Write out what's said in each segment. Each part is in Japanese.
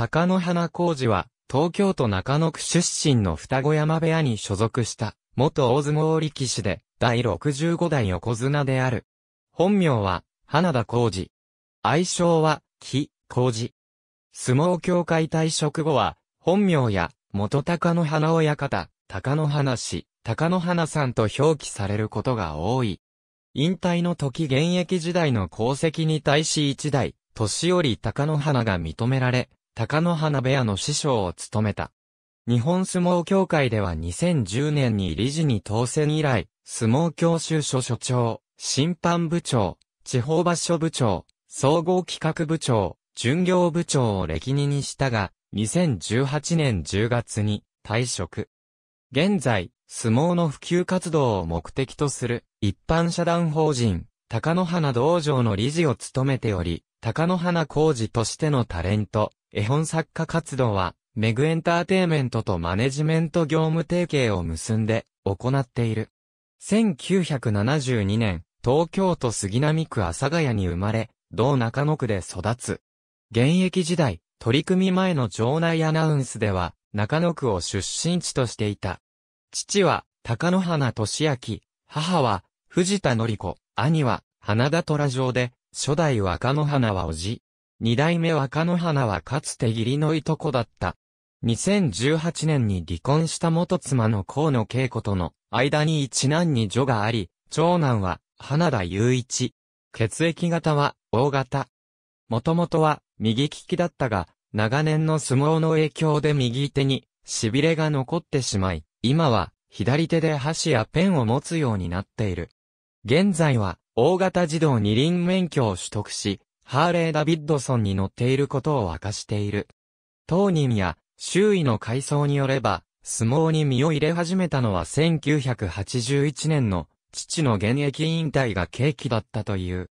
高野花工事は、東京都中野区出身の双子山部屋に所属した、元大相撲力士で、第65代横綱である。本名は、花田工事。愛称は、木、工事。相撲協会退職後は、本名や、元高野花親方、高野花氏、高野花さんと表記されることが多い。引退の時現役時代の功績に対し一代、年寄り高野花が認められ、高野花部屋の師匠を務めた。日本相撲協会では2010年に理事に当選以来、相撲教習所所長、審判部長、地方場所部長、総合企画部長、巡業部長を歴任にしたが、2018年10月に退職。現在、相撲の普及活動を目的とする一般社団法人、高野花道場の理事を務めており、高野花浩二としてのタレント、絵本作家活動は、メグエンターテイメントとマネジメント業務提携を結んで、行っている。1972年、東京都杉並区阿佐ヶ谷に生まれ、同中野区で育つ。現役時代、取り組み前の城内アナウンスでは、中野区を出身地としていた。父は、高野花俊明、母は、藤田紀子、兄は、花田虎城で、初代若野花はおじ。二代目若野花はかつて義理のいとこだった。2018年に離婚した元妻の河野恵子との間に一男に女があり、長男は花田雄一。血液型は O 型。もともとは右利きだったが、長年の相撲の影響で右手に痺れが残ってしまい、今は左手で箸やペンを持つようになっている。現在は大型自動二輪免許を取得し、ハーレー・ダビッドソンに乗っていることを明かしている。当人や周囲の階層によれば、相撲に身を入れ始めたのは1981年の父の現役引退が契機だったという。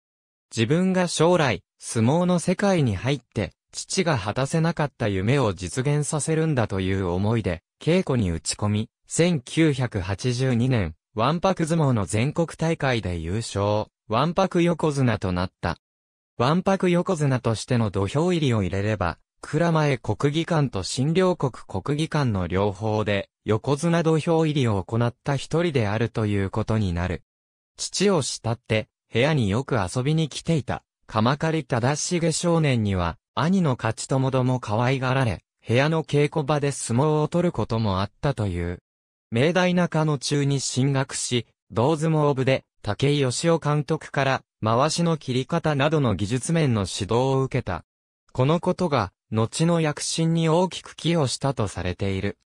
自分が将来、相撲の世界に入って、父が果たせなかった夢を実現させるんだという思いで、稽古に打ち込み、1982年、ワンパク相撲の全国大会で優勝、ワンパク横綱となった。ワンパク横綱としての土俵入りを入れれば、蔵前国技館と新両国国技館の両方で、横綱土俵入りを行った一人であるということになる。父を慕って、部屋によく遊びに来ていた、鎌狩正重少年には、兄の勝友ども可愛がられ、部屋の稽古場で相撲を取ることもあったという。明大中野中に進学し、同相撲部で、竹井義雄監督から、回しの切り方などの技術面の指導を受けた。このことが、後の躍進に大きく寄与したとされている。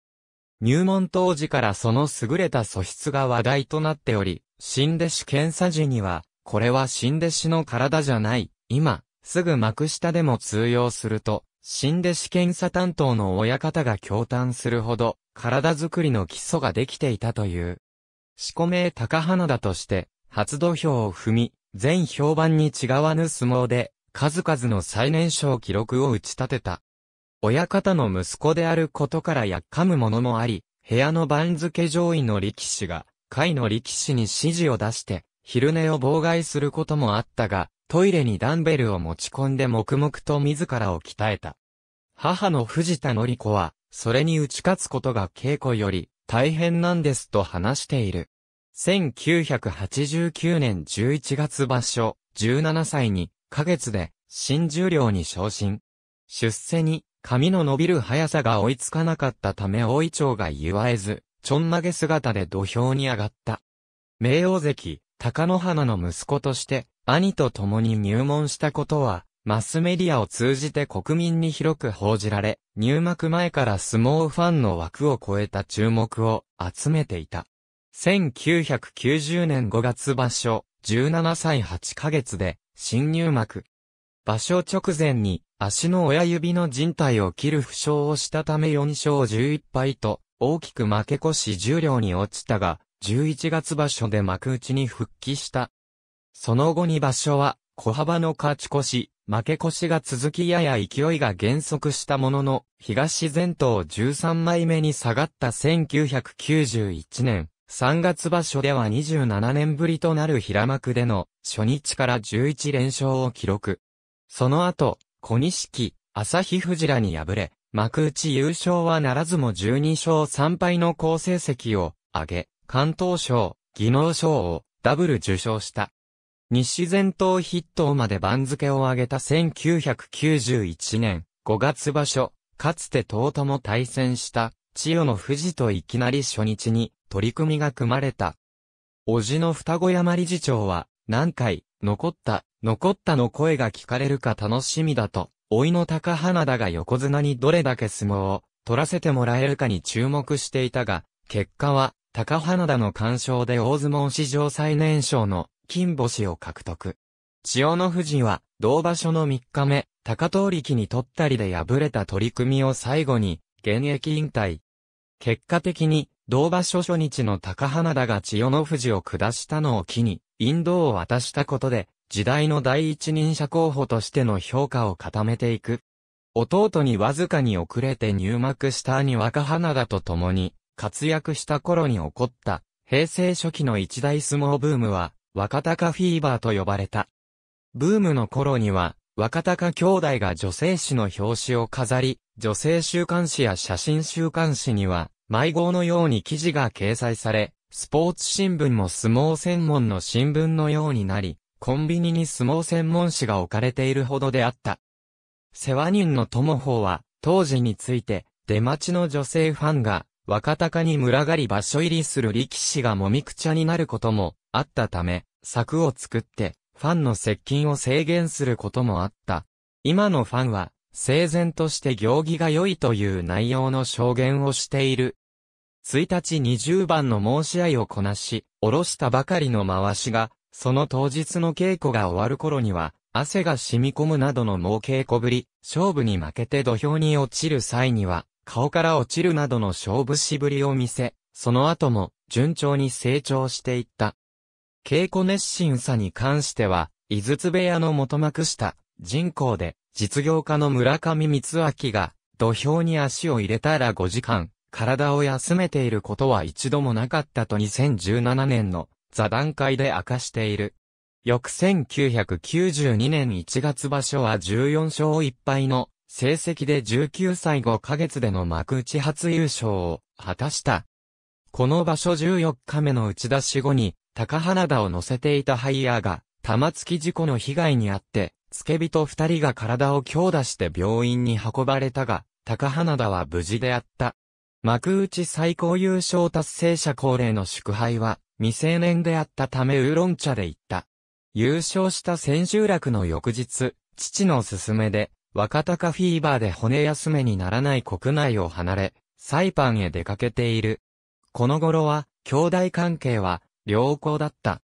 入門当時からその優れた素質が話題となっており、新弟子検査時には、これは新弟子の体じゃない、今、すぐ幕下でも通用すると、新弟子検査担当の親方が驚嘆するほど、体づくりの基礎ができていたという。四個名高花田として、初土俵を踏み、全評判に違わぬ相撲で、数々の最年少記録を打ち立てた。親方の息子であることからやっかむものもあり、部屋の番付上位の力士が、下位の力士に指示を出して、昼寝を妨害することもあったが、トイレにダンベルを持ち込んで黙々と自らを鍛えた。母の藤田のり子は、それに打ち勝つことが稽古より大変なんですと話している。1989年11月場所、17歳に、花月で、新十両に昇進。出世に、髪の伸びる速さが追いつかなかったため大井町が言わえず、ちょんまげ姿で土俵に上がった。名王関、高野花の息子として、兄と共に入門したことは、マスメディアを通じて国民に広く報じられ、入幕前から相撲ファンの枠を超えた注目を集めていた。1990年5月場所、17歳8ヶ月で、新入幕。場所直前に、足の親指の人帯を切る負傷をしたため4勝11敗と、大きく負け越し重量に落ちたが、11月場所で幕内に復帰した。その後に場所は、小幅の勝ち越し、負け越しが続きやや勢いが減速したものの、東前頭13枚目に下がった1991年、3月場所では27年ぶりとなる平幕での初日から11連勝を記録。その後、小錦、朝日藤らに敗れ、幕内優勝はならずも12勝3敗の好成績を上げ、関東賞、技能賞をダブル受賞した。西前頭筆頭まで番付を上げた1991年5月場所、かつてとも対戦した千代の富士といきなり初日に取り組みが組まれた。叔父の双子山理事長は何回残った残ったの声が聞かれるか楽しみだと、老いの高花田が横綱にどれだけ相撲を取らせてもらえるかに注目していたが、結果は高花田の干渉で大相撲史上最年少の金星を獲得。千代の富士は、同場所の3日目、高遠力に取ったりで敗れた取り組みを最後に、現役引退。結果的に、同場所初日の高花田が千代の富士を下したのを機に、引導を渡したことで、時代の第一人者候補としての評価を固めていく。弟にわずかに遅れて入幕した兄若花田と共に、活躍した頃に起こった、平成初期の一大相撲ブームは、若鷹フィーバーと呼ばれた。ブームの頃には、若鷹兄弟が女性誌の表紙を飾り、女性週刊誌や写真週刊誌には、迷子のように記事が掲載され、スポーツ新聞も相撲専門の新聞のようになり、コンビニに相撲専門誌が置かれているほどであった。世話人の友方は、当時について、出待ちの女性ファンが、若鷹に群がり場所入りする力士がもみくちゃになることもあったため、柵を作ってファンの接近を制限することもあった。今のファンは、整然として行儀が良いという内容の証言をしている。1日20番の申し合いをこなし、下ろしたばかりの回しが、その当日の稽古が終わる頃には、汗が染み込むなどの猛稽古ぶり、勝負に負けて土俵に落ちる際には、顔から落ちるなどの勝負しぶりを見せ、その後も順調に成長していった。稽古熱心さに関しては、井筒部屋の元幕下、人口で、実業家の村上光明が、土俵に足を入れたら5時間、体を休めていることは一度もなかったと2017年の座談会で明かしている。翌1992年1月場所は14勝1敗の成績で19歳5ヶ月での幕内初優勝を果たした。この場所14日目の打ち出し後に、高花田を乗せていたハイヤーが、玉突き事故の被害に遭って、付け人二人が体を強打して病院に運ばれたが、高花田は無事であった。幕内最高優勝達成者恒例の祝杯は、未成年であったためウーロン茶で行った。優勝した千秋楽の翌日、父の勧めで、若鷹フィーバーで骨休めにならない国内を離れ、サイパンへ出かけている。この頃は、兄弟関係は、良好だった。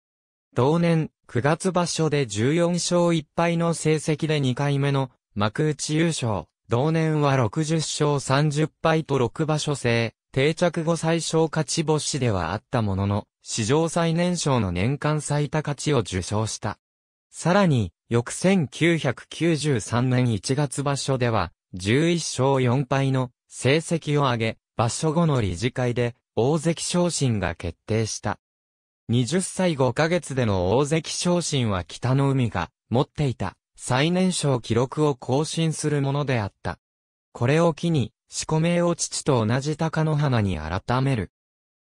同年、9月場所で14勝1敗の成績で2回目の幕内優勝。同年は60勝30敗と6場所制、定着後最小勝ち星ではあったものの、史上最年少の年間最多勝ちを受賞した。さらに、翌1993年1月場所では、11勝4敗の成績を上げ、場所後の理事会で大関昇進が決定した。20歳5ヶ月での大関昇進は北の海が持っていた最年少記録を更新するものであった。これを機に、四個名を父と同じ高野花に改める。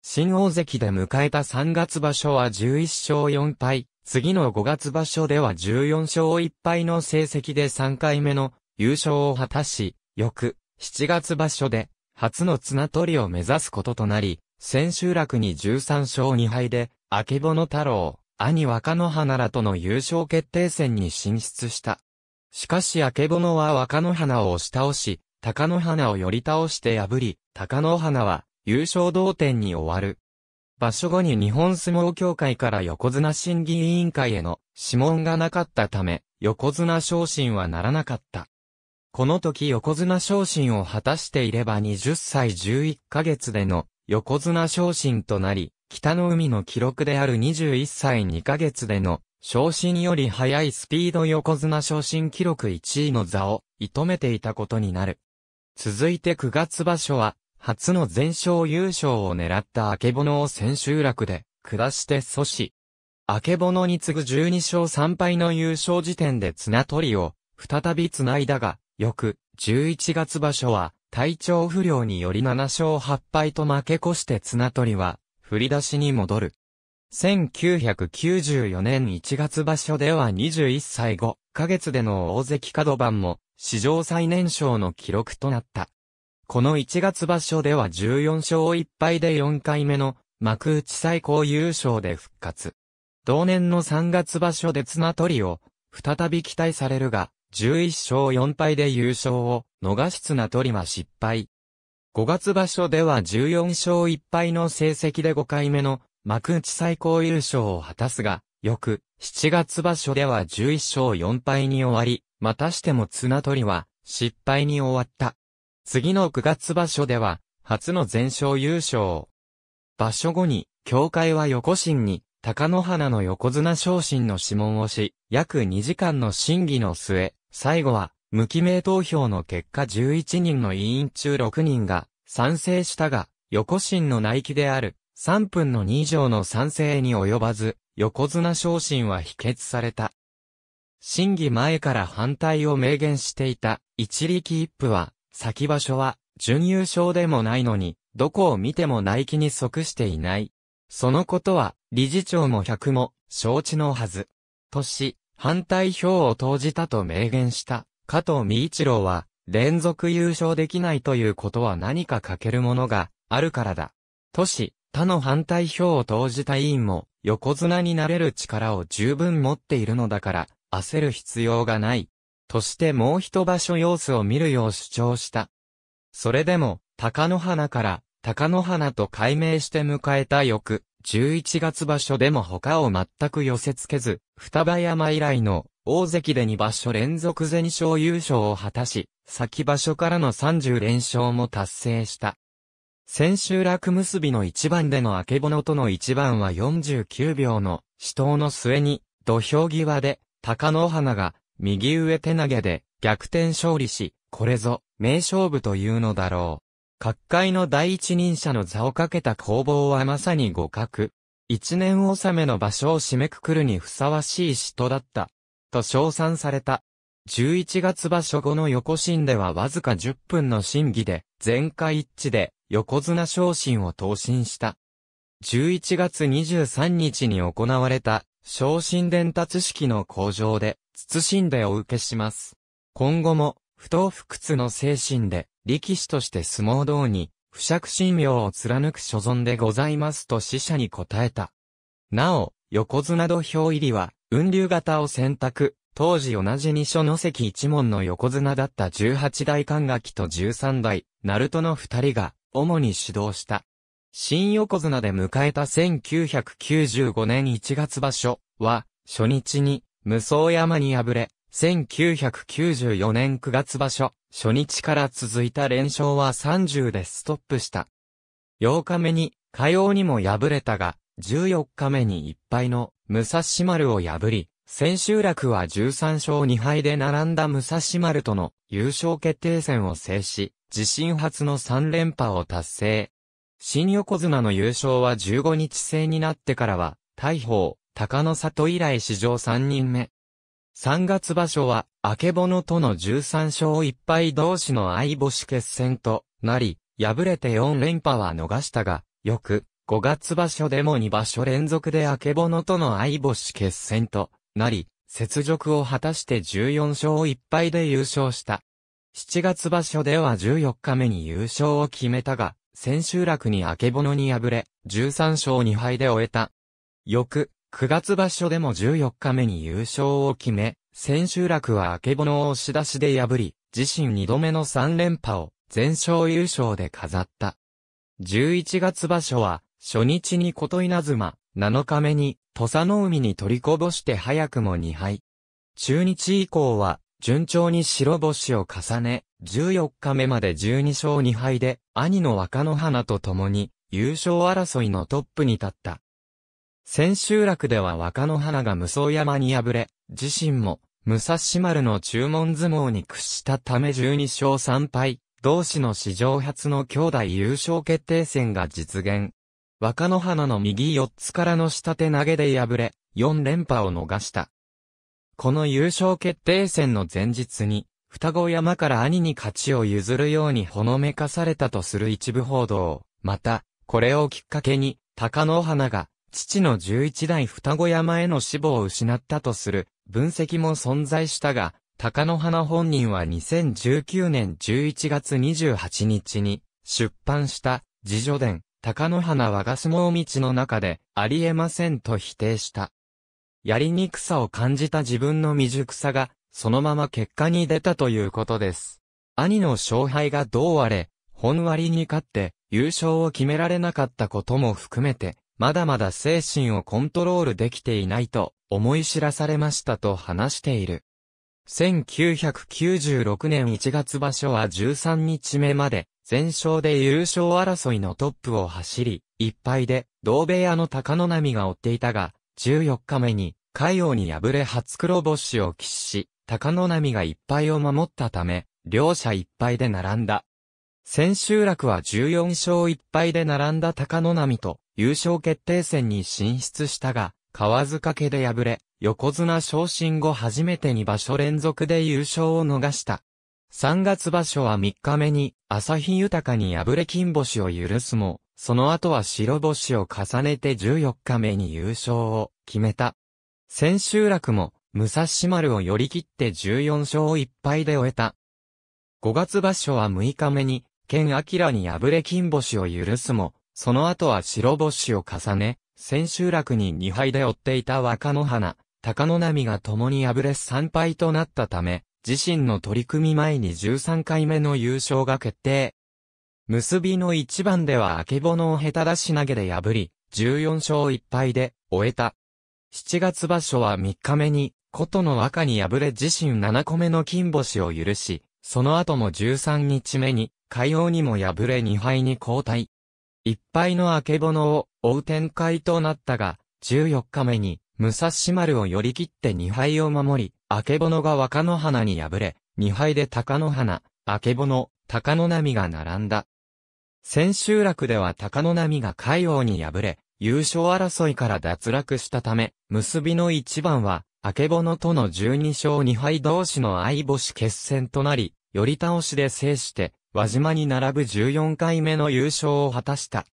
新大関で迎えた3月場所は11勝4敗、次の5月場所では14勝1敗の成績で3回目の優勝を果たし、翌7月場所で初の綱取りを目指すこととなり、千秋楽に13勝2敗で、明けぼの太郎、兄若野花らとの優勝決定戦に進出した。しかし明けぼのは若野花を押し倒し、高野花を寄り倒して破り、高野花は優勝同点に終わる。場所後に日本相撲協会から横綱審議委員会への諮問がなかったため、横綱昇進はならなかった。この時横綱昇進を果たしていれば20歳11ヶ月での横綱昇進となり、北の海の記録である21歳2ヶ月での昇進より速いスピード横綱昇進記録1位の座を射止めていたことになる。続いて9月場所は初の全勝優勝を狙った明けぼのを千秋楽で下して阻止。明けぼのに次ぐ12勝3敗の優勝時点で綱取りを再び繋いだが、翌11月場所は体調不良により7勝8敗と負け越して綱取りは振り出しに戻る。1994年1月場所では21歳5ヶ月での大関角番も史上最年少の記録となった。この1月場所では14勝1敗で4回目の幕内最高優勝で復活。同年の3月場所で綱取りを再び期待されるが、11勝4敗で優勝を逃し綱取りは失敗。5月場所では14勝1敗の成績で5回目の幕内最高優勝を果たすが、翌7月場所では11勝4敗に終わり、またしても綱取りは失敗に終わった。次の9月場所では、初の全勝優勝。場所後に、協会は横心に、高野花の横綱昇進の諮問をし、約2時間の審議の末、最後は、無記名投票の結果11人の委員中6人が、賛成したが、横心の内規である、3分の2以上の賛成に及ばず、横綱昇進は否決された。審議前から反対を明言していた、一力一夫は、先場所は、準優勝でもないのに、どこを見てもナイキに即していない。そのことは、理事長も百も、承知のはず。とし、反対票を投じたと明言した、加藤美一郎は、連続優勝できないということは何か欠けるものがあるからだ。とし、他の反対票を投じた委員も横綱になれる力を十分持っているのだから焦る必要がない。としてもう一場所様子を見るよう主張した。それでも、高野花から高野花と改名して迎えた翌、11月場所でも他を全く寄せ付けず、双葉山以来の大関で2場所連続全勝優勝を果たし、先場所からの30連勝も達成した。千秋楽結びの一番での明けぼのとの一番は49秒の死闘の末に、土俵際で、高野花が右上手投げで逆転勝利し、これぞ、名勝負というのだろう。各界の第一人者の座をかけた攻防はまさに互角。一年納めの場所を締めくくるにふさわしい人だった。と称賛された。11月場所後の横審ではわずか10分の審議で、全会一致で横綱昇進を答申した。11月23日に行われた、昇進伝達式の工場で、謹んでお受けします。今後も、不当不屈の精神で、力士として相撲道に、不釈信用を貫く所存でございますと死者に答えた。なお、横綱土俵入りは、雲流型を選択、当時同じ二所の関一門の横綱だった十八代関垣と十三代、ナルトの二人が、主に指導した。新横綱で迎えた1995年1月場所は、初日に、無双山に敗れ、1994年9月場所、初日から続いた連勝は30でストップした。8日目に、火曜にも敗れたが、14日目に1敗の武蔵丸を破り、千秋楽は13勝2敗で並んだ武蔵丸との優勝決定戦を制し、自身初の3連覇を達成。新横綱の優勝は15日制になってからは、大鵬、高野里以来史上3人目。3月場所は、明けぼのとの13勝1敗同士の相星決戦となり、敗れて4連覇は逃したが、翌、5月場所でも2場所連続で明けぼのとの相星決戦となり、雪辱を果たして14勝1敗で優勝した。7月場所では14日目に優勝を決めたが、千秋楽に明けぼのに敗れ、13勝2敗で終えた。翌、9月場所でも14日目に優勝を決め、千秋楽は明けぼのを押し出しで破り、自身2度目の3連覇を全勝優勝で飾った。11月場所は、初日に琴稲妻、7日目に、土佐の海に取りこぼして早くも2敗。中日以降は、順調に白星を重ね、14日目まで12勝2敗で、兄の若野花と共に、優勝争いのトップに立った。千秋楽では若野花が無双山に敗れ、自身も、武蔵丸の注文相撲に屈したため12勝3敗、同志の史上初の兄弟優勝決定戦が実現。若野花の右4つからの下手投げで敗れ、4連覇を逃した。この優勝決定戦の前日に、双子山から兄に勝ちを譲るようにほのめかされたとする一部報道。また、これをきっかけに、高野花が父の十一代双子山への死亡を失ったとする分析も存在したが、高野花本人は2019年11月28日に出版した自助伝、高野花和が相撲道の中でありえませんと否定した。やりにくさを感じた自分の未熟さが、そのまま結果に出たということです。兄の勝敗がどうあれ、本割に勝って優勝を決められなかったことも含めて、まだまだ精神をコントロールできていないと思い知らされましたと話している。1996年1月場所は13日目まで、全勝で優勝争いのトップを走り、一敗で、同部屋の高野波が追っていたが、14日目に、海王に敗れ初黒星を喫し、高野波が一敗を守ったため、両者一敗で並んだ。千秋楽は14勝一敗で並んだ高野波と、優勝決定戦に進出したが、川津掛で敗れ、横綱昇進後初めて2場所連続で優勝を逃した。3月場所は3日目に、朝日豊に敗れ金星を許すも、その後は白星を重ねて14日目に優勝を決めた。千秋楽も、武蔵丸を寄り切って14勝1敗で終えた。5月場所は6日目に、剣明に敗れ金星を許すも、その後は白星を重ね、千秋楽に2敗で追っていた若野花、高野波が共に敗れ3敗となったため、自身の取り組み前に13回目の優勝が決定。結びの一番では明けぼのを下手出し投げで破り、14勝1敗で終えた。7月場所は3日目に、琴の若に敗れ自身7個目の金星を許し、その後も13日目に、海王にも敗れ2敗に交代。一敗の明けぼのを追う展開となったが、14日目に、武蔵丸を寄り切って二敗を守り、明けぼのが若野花に敗れ、二敗で高野花、明けぼの、高野波が並んだ。千秋楽では高野波が海王に敗れ、優勝争いから脱落したため、結びの一番は、明けぼのとの12勝2敗同士の相星決戦となり、寄り倒しで制して、和島に並ぶ14回目の優勝を果たした。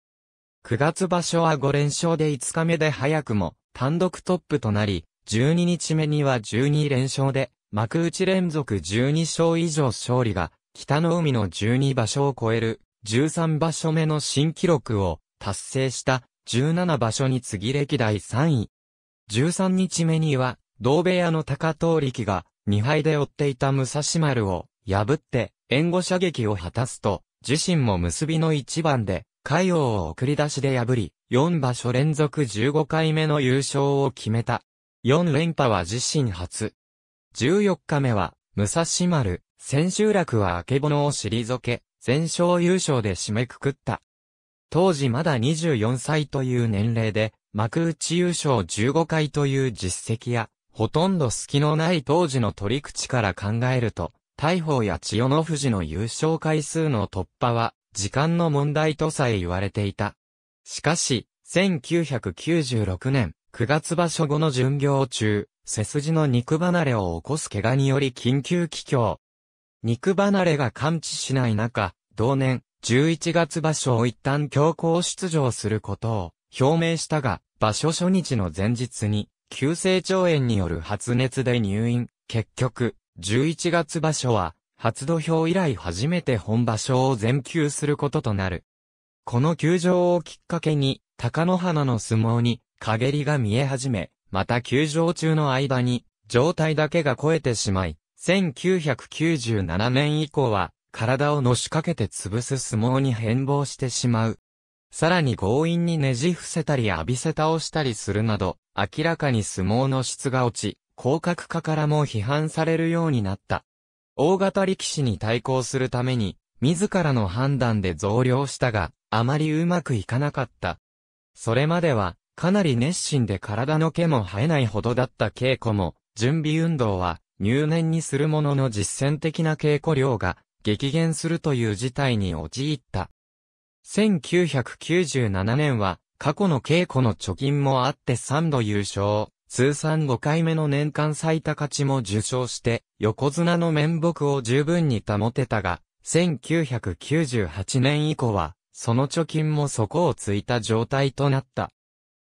9月場所は5連勝で5日目で早くも単独トップとなり、12日目には12連勝で、幕内連続12勝以上勝利が、北の海の12場所を超える13場所目の新記録を達成した17場所に次歴代3位。13日目には、同部屋の高藤力が2敗で追っていた武蔵丸を破って援護射撃を果たすと、自身も結びの一番で、海王を送り出しで破り、4場所連続15回目の優勝を決めた。4連覇は自身初。14日目は、武蔵丸、千秋楽は明けぼのを退け、全勝優勝で締めくくった。当時まだ24歳という年齢で、幕内優勝15回という実績や、ほとんど隙のない当時の取り口から考えると、大砲や千代の富士の優勝回数の突破は、時間の問題とさえ言われていた。しかし、1996年、9月場所後の巡業中、背筋の肉離れを起こす怪我により緊急帰郷。肉離れが完治しない中、同年、11月場所を一旦強行出場することを表明したが、場所初日の前日に、急性腸炎による発熱で入院、結局、11月場所は、初土俵以来初めて本場所を全休することとなる。この休場をきっかけに、高野花の相撲に、陰りが見え始め、また休場中の間に、状態だけが超えてしまい、1997年以降は、体をのしかけて潰す相撲に変貌してしまう。さらに強引にねじ伏せたり浴びせ倒したりするなど、明らかに相撲の質が落ち、広角化からも批判されるようになった。大型力士に対抗するために、自らの判断で増量したが、あまりうまくいかなかった。それまでは、かなり熱心で体の毛も生えないほどだった稽古も、準備運動は、入念にするものの実践的な稽古量が、激減するという事態に陥った。1997年は、過去の稽古の貯金もあって3度優勝。通算5回目の年間最多勝ちも受賞して、横綱の面目を十分に保てたが、1998年以降は、その貯金も底をついた状態となった。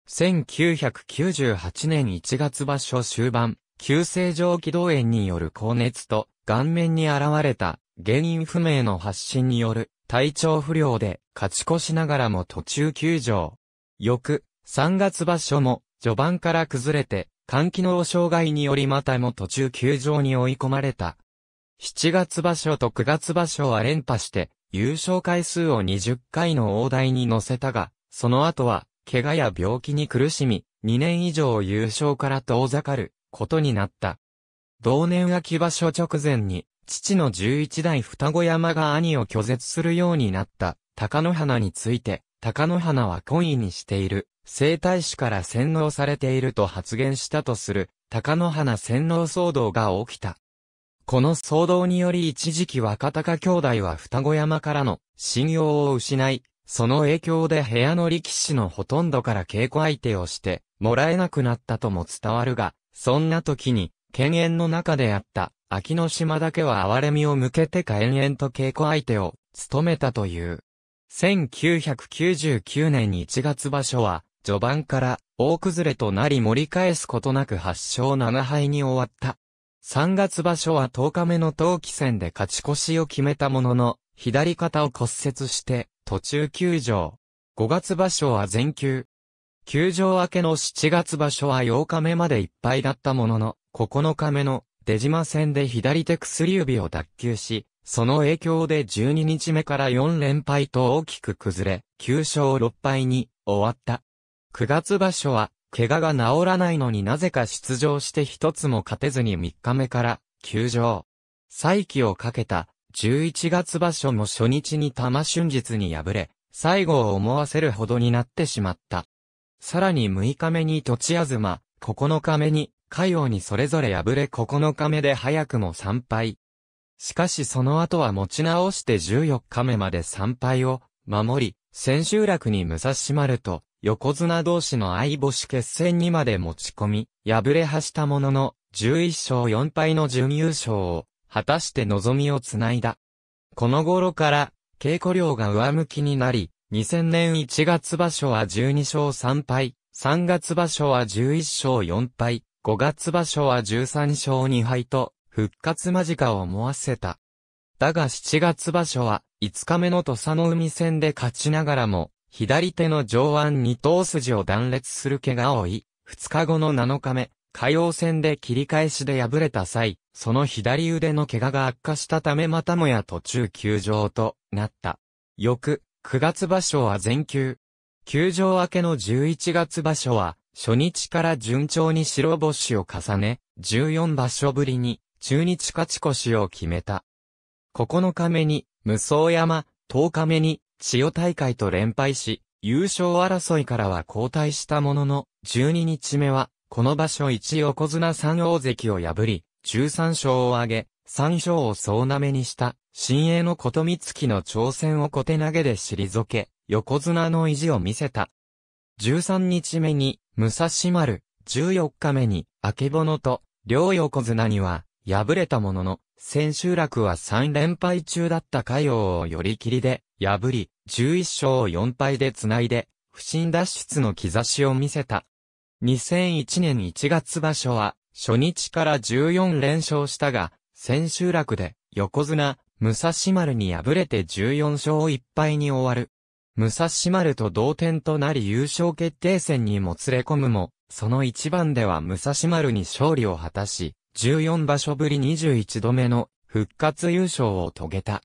1998年1月場所終盤、急性上気道炎による高熱と、顔面に現れた、原因不明の発疹による、体調不良で、勝ち越しながらも途中休場。翌、3月場所も、序盤から崩れて、肝機能障害によりまたも途中休場に追い込まれた。7月場所と9月場所は連覇して、優勝回数を20回の大台に乗せたが、その後は、怪我や病気に苦しみ、2年以上優勝から遠ざかることになった。同年秋場所直前に、父の11代双子山が兄を拒絶するようになった、高野花について、高野花は懇意にしている。生体師から洗脳されていると発言したとする、高野花洗脳騒動が起きた。この騒動により一時期若隆兄弟は双子山からの信用を失い、その影響で部屋の力士のほとんどから稽古相手をして、もらえなくなったとも伝わるが、そんな時に、犬猿の中であった、秋の島だけは哀れみを向けてか延々と稽古相手を、務めたという。1999年1月場所は、序盤から大崩れとなり盛り返すことなく8勝7敗に終わった。3月場所は10日目の冬季戦で勝ち越しを決めたものの、左肩を骨折して、途中休場。5月場所は全休。休場明けの7月場所は8日目までいっぱいだったものの、9日目の出島戦で左手薬指を脱臼し、その影響で12日目から4連敗と大きく崩れ、9勝6敗に終わった。9月場所は、怪我が治らないのになぜか出場して一つも勝てずに3日目から、休場。再起をかけた、11月場所も初日に玉春日に敗れ、最後を思わせるほどになってしまった。さらに6日目に土地あずま、9日目に、海王にそれぞれ敗れ9日目で早くも参拝。しかしその後は持ち直して14日目まで参拝を、守り、千秋楽に武蔵丸と、横綱同士の相星決戦にまで持ち込み、敗れはしたものの、11勝4敗の準優勝を、果たして望みをつないだ。この頃から、稽古量が上向きになり、2000年1月場所は12勝3敗、3月場所は11勝4敗、5月場所は13勝2敗と、復活間近を思わせた。だが7月場所は、5日目の土佐の海戦で勝ちながらも、左手の上腕二頭筋を断裂する怪我を負い、2日後の7日目、海洋戦で切り返しで敗れた際、その左腕の怪我が悪化したためまたもや途中休場となった。翌、9月場所は全休。休場明けの11月場所は、初日から順調に白星を重ね、14場所ぶりに、中日勝ち越しを決めた。9日目に、無双山、10日目に、千代大会と連敗し、優勝争いからは交代したものの、12日目は、この場所1横綱3大関を破り、13勝を挙げ、3勝を総なめにした、新鋭の琴光月の挑戦を小手投げで退け、横綱の意地を見せた。13日目に、武蔵丸、14日目に、明けぼのと、両横綱には、敗れたものの、千秋楽は3連敗中だった海洋を寄り切りで破り、11勝を4敗で繋いで、不審脱出の兆しを見せた。2001年1月場所は、初日から14連勝したが、千秋楽で、横綱、武蔵丸に敗れて14勝1敗に終わる。武蔵丸と同点となり優勝決定戦にもつれ込むも、その一番では武蔵丸に勝利を果たし、14場所ぶり21度目の復活優勝を遂げた。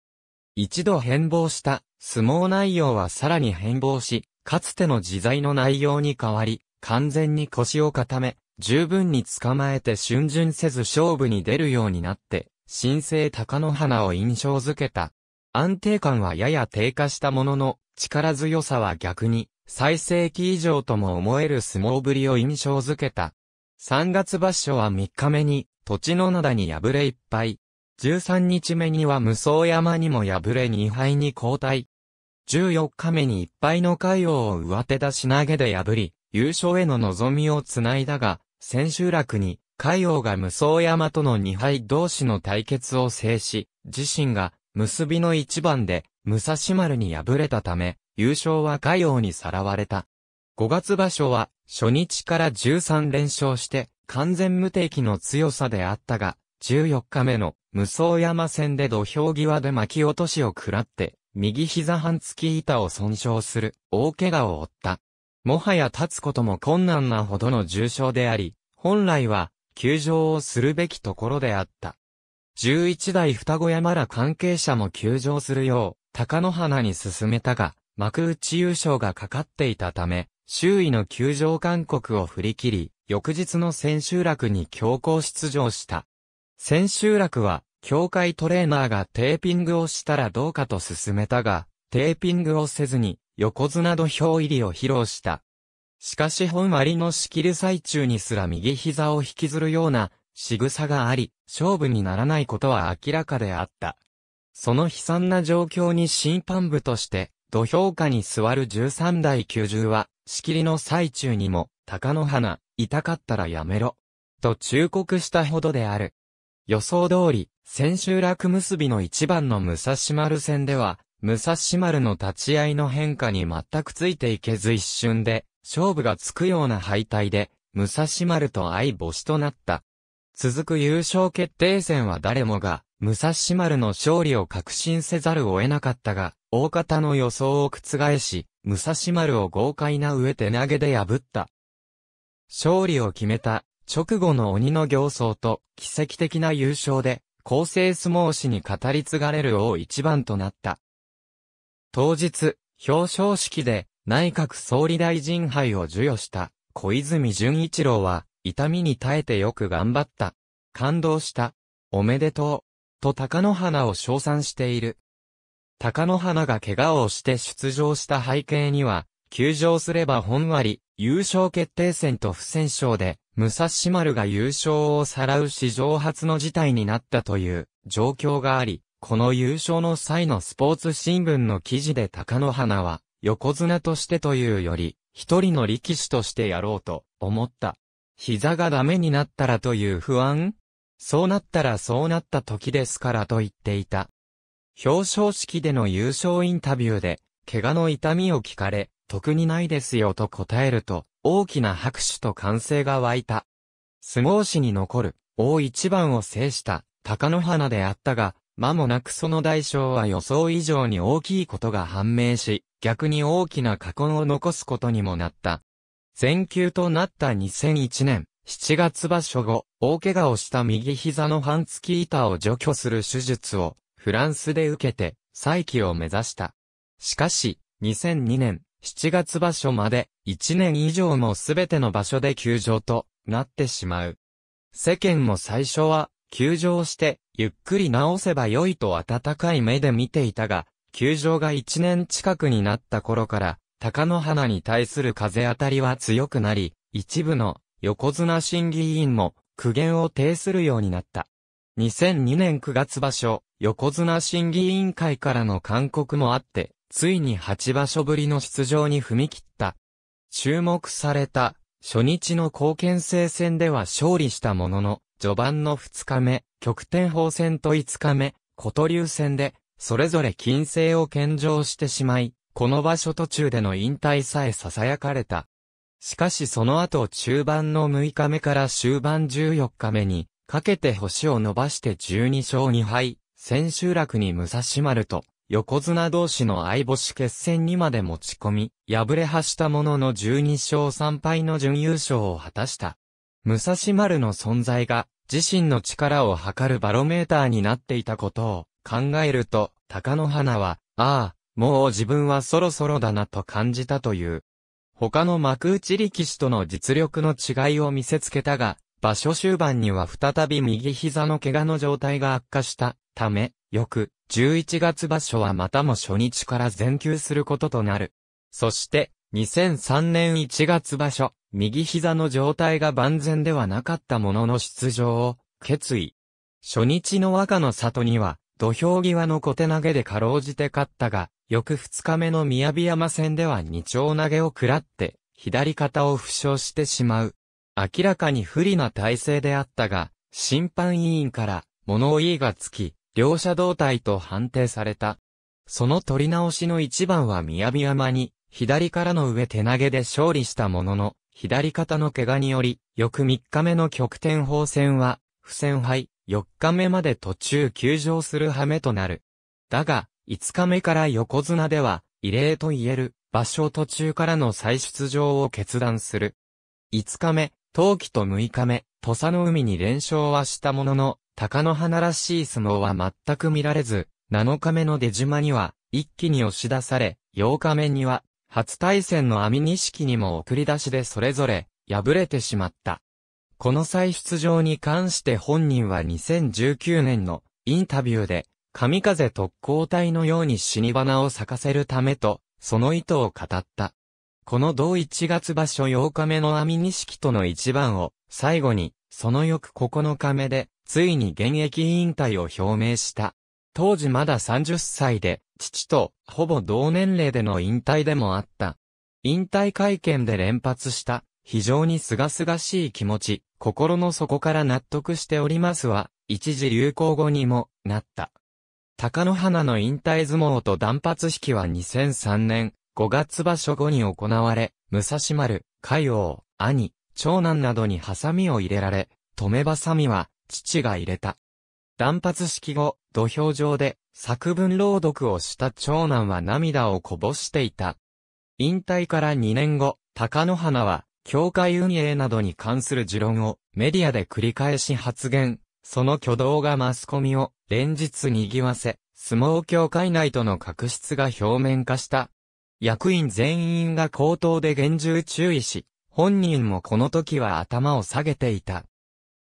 一度変貌した相撲内容はさらに変貌し、かつての自在の内容に変わり、完全に腰を固め、十分に捕まえて瞬巡せず勝負に出るようになって、新生高野花を印象づけた。安定感はやや低下したものの、力強さは逆に、最盛期以上とも思える相撲ぶりを印象づけた。3月場所は3日目に、土地の灘に敗れ一敗。十三日目には無双山にも敗れ二敗に交代。十四日目に一敗の海王を上手出し投げで破り、優勝への望みをつないだが、千秋楽に、海王が無双山との二敗同士の対決を制し、自身が結びの一番で、武蔵丸に敗れたため、優勝は海王にさらわれた。五月場所は、初日から十三連勝して、完全無敵の強さであったが、14日目の無双山戦で土俵際で巻き落としを食らって、右膝半月板を損傷する大怪我を負った。もはや立つことも困難なほどの重傷であり、本来は休場をするべきところであった。11代双子山ら関係者も休場するよう、高野花に進めたが、幕内優勝がかかっていたため、周囲の球場勧告を振り切り、翌日の千秋楽に強行出場した。千秋楽は、協会トレーナーがテーピングをしたらどうかと勧めたが、テーピングをせずに、横綱土俵入りを披露した。しかし本割の仕切る最中にすら右膝を引きずるような仕草があり、勝負にならないことは明らかであった。その悲惨な状況に審判部として、土俵下に座る13代90は、仕切りの最中にも、高野花、痛かったらやめろ。と忠告したほどである。予想通り、千秋楽結びの一番の武蔵丸戦では、武蔵丸の立ち合いの変化に全くついていけず一瞬で、勝負がつくような敗退で、武蔵丸と相星となった。続く優勝決定戦は誰もが、武蔵丸の勝利を確信せざるを得なかったが、大方の予想を覆し、武蔵丸を豪快な上手投げで破った。勝利を決めた直後の鬼の行走と奇跡的な優勝で、構成相撲師に語り継がれる王一番となった。当日、表彰式で内閣総理大臣杯を授与した小泉純一郎は、痛みに耐えてよく頑張った。感動した。おめでとう。と高野花を称賛している。高野花が怪我をして出場した背景には、休場すれば本割、優勝決定戦と不戦勝で、武蔵丸が優勝をさらう史上初の事態になったという状況があり、この優勝の際のスポーツ新聞の記事で高野花は、横綱としてというより、一人の力士としてやろうと思った。膝がダメになったらという不安そうなったらそうなった時ですからと言っていた。表彰式での優勝インタビューで、怪我の痛みを聞かれ、特にないですよと答えると、大きな拍手と歓声が湧いた。相撲史に残る、大一番を制した、高野花であったが、間もなくその代償は予想以上に大きいことが判明し、逆に大きな過根を残すことにもなった。全休となった2001年、7月場所後、大怪我をした右膝の半月板を除去する手術をフランスで受けて、再起を目指した。しかし、2002年7月場所まで1年以上もすべての場所で休場となってしまう。世間も最初は休場してゆっくり治せば良いと温かい目で見ていたが、休場が1年近くになった頃から高野花に対する風当たりは強くなり、一部の横綱審議委員も苦言を呈するようになった。2002年9月場所、横綱審議委員会からの勧告もあって、ついに8場所ぶりの出場に踏み切った。注目された、初日の貢献制戦では勝利したものの、序盤の2日目、極天砲戦と5日目、小流戦で、それぞれ金星を献上してしまい、この場所途中での引退さえ囁かれた。しかしその後中盤の6日目から終盤14日目に、かけて星を伸ばして12勝2敗、千秋楽に武蔵丸と、横綱同士の相星決戦にまで持ち込み、敗れはしたものの12勝3敗の準優勝を果たした。武蔵丸の存在が、自身の力を測るバロメーターになっていたことを考えると、高野花は、ああ、もう自分はそろそろだなと感じたという。他の幕内力士との実力の違いを見せつけたが、場所終盤には再び右膝の怪我の状態が悪化したため、翌11月場所はまたも初日から全休することとなる。そして、2003年1月場所、右膝の状態が万全ではなかったものの出場を決意。初日の若の里には、土俵際の小手投げでかろうじて勝ったが、翌2日目の宮城山戦では二丁投げを食らって、左肩を負傷してしまう。明らかに不利な体勢であったが、審判委員から物言いがつき、両者同体と判定された。その取り直しの一番は雅山に、左からの上手投げで勝利したものの、左肩の怪我により、翌3日目の極点砲戦は、不戦敗、4日目まで途中休場する羽目となる。だが、5日目から横綱では、異例と言える、場所途中からの再出場を決断する。5日目、冬季と6日目、土佐の海に連勝はしたものの、高野花らしい相撲は全く見られず、7日目の出島には、一気に押し出され、8日目には、初対戦の網錦にも送り出しでそれぞれ、敗れてしまった。この再出場に関して本人は2019年のインタビューで、神風特攻隊のように死に花を咲かせるためと、その意図を語った。この同1月場所8日目の網錦との一番を、最後に、その翌9日目で、ついに現役引退を表明した。当時まだ30歳で、父とほぼ同年齢での引退でもあった。引退会見で連発した、非常に清々しい気持ち、心の底から納得しておりますは、一時流行語にもなった。高野花の引退相撲と断髪式は2003年5月場所後に行われ、武蔵丸、海王、兄、長男などにハサミを入れられ、止めばさみは、父が入れた。断髪式後、土俵上で、作文朗読をした長男は涙をこぼしていた。引退から2年後、高野花は、教会運営などに関する持論をメディアで繰り返し発言。その挙動がマスコミを連日賑わせ、相撲協会内との確執が表面化した。役員全員が口頭で厳重注意し、本人もこの時は頭を下げていた。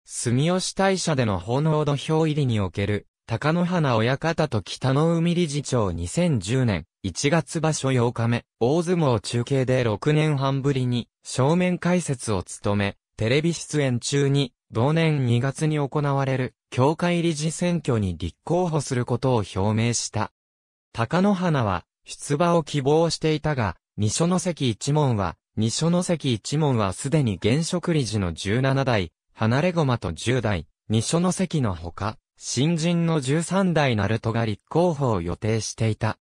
住吉大社での奉納土俵入りにおける、高野花親方と北の海理事長2010年1月場所8日目、大相撲中継で6年半ぶりに正面解説を務め、テレビ出演中に同年2月に行われる協会理事選挙に立候補することを表明した。高野花は出馬を希望していたが、二所の関一門は二所ノ関一門はすでに現職理事の17代、離れ駒と10代、二所ノ関のほか、新人の13代ナルトが立候補を予定していた。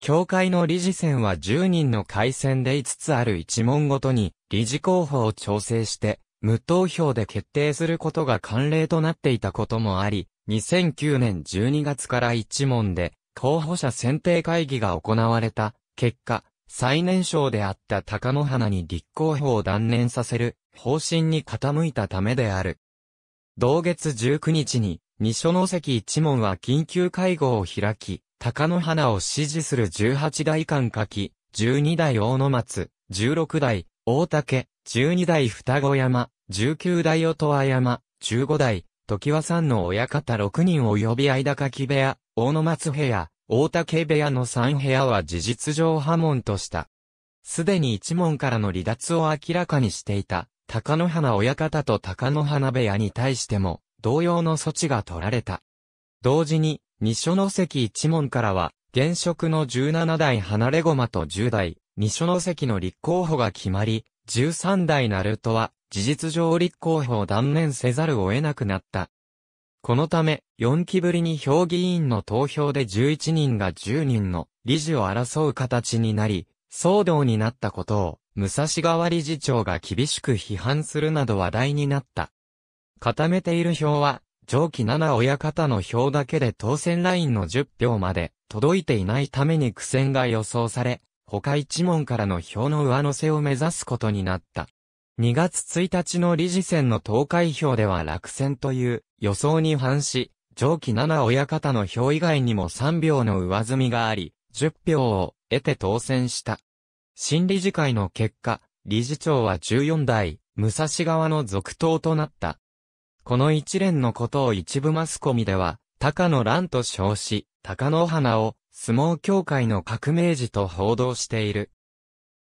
協会の理事選は10人の改選で5つある一門ごとに、理事候補を調整して、無投票で決定することが慣例となっていたこともあり、2009年12月から一問で、候補者選定会議が行われた。結果、最年少であった高野花に立候補を断念させる方針に傾いたためである。同月19日に、二所関一門は緊急会合を開き、高野花を支持する18代間柿、12代大野松、16代大竹、12代双子山、19代音羽山、15代、時和さんの親方6人及び間柿部屋、大野松部屋、大竹部屋の3部屋は事実上破門とした。すでに一門からの離脱を明らかにしていた、高野花親方と高野花部屋に対しても、同様の措置が取られた。同時に、二所の関一門からは、現職の17代離れ駒と10代、二所の関の立候補が決まり、13代ナルトは、事実上立候補を断念せざるを得なくなった。このため、4期ぶりに評議員の投票で11人が10人の理事を争う形になり、騒動になったことを、武蔵川理事長が厳しく批判するなど話題になった。固めている票は、上記7親方の票だけで当選ラインの10票まで届いていないために苦戦が予想され、他一門からの票の上乗せを目指すことになった。2月1日の理事選の投開票では落選という予想に反し、上記七親方の票以外にも3票の上積みがあり、10票を得て当選した。新理事会の結果、理事長は14代、武蔵側の続投となった。この一連のことを一部マスコミでは、高野蘭と称し、高野花を相撲協会の革命児と報道している。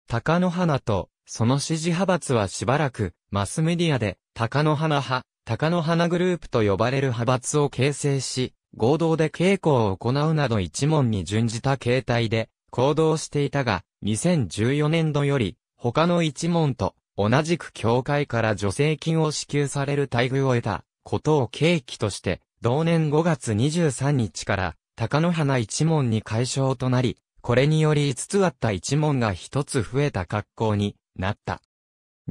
高野花と、その支持派閥はしばらく、マスメディアで、高野花派、鷹の花グループと呼ばれる派閥を形成し、合同で稽古を行うなど一問に準じた形態で行動していたが、2014年度より、他の一問と同じく協会から助成金を支給される待遇を得たことを契機として、同年5月23日から、高野花一門に解消となり、これにより5つあった一門が1つ増えた格好になった。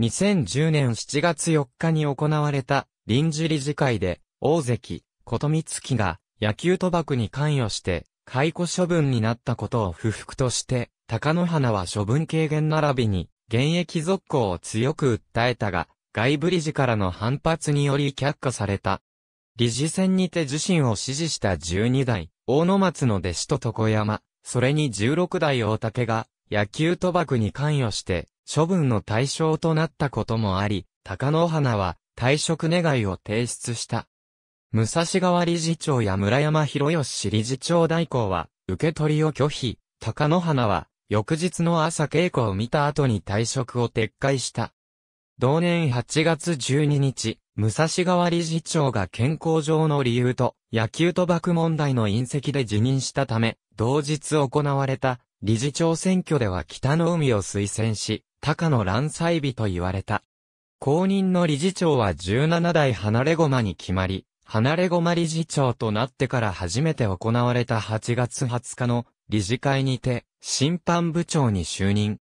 2010年7月4日に行われた臨時理事会で、大関、琴光が野球賭博に関与して、解雇処分になったことを不服として、高野花は処分軽減並びに、現役続行を強く訴えたが、外部理事からの反発により却下された。理事選にて自身を支持した12代、大野松の弟子と床山、それに16代大竹が、野球賭博に関与して、処分の対象となったこともあり、高野花は、退職願を提出した。武蔵川理事長や村山博義理事長代行は、受け取りを拒否。高野花は、翌日の朝稽古を見た後に退職を撤回した。同年8月12日、武蔵川理事長が健康上の理由と、野球賭博問題の隕石で辞任したため、同日行われた、理事長選挙では北の海を推薦し、高野乱災日と言われた。公認の理事長は17代離れ駒に決まり、離れ駒理事長となってから初めて行われた8月20日の理事会にて、審判部長に就任。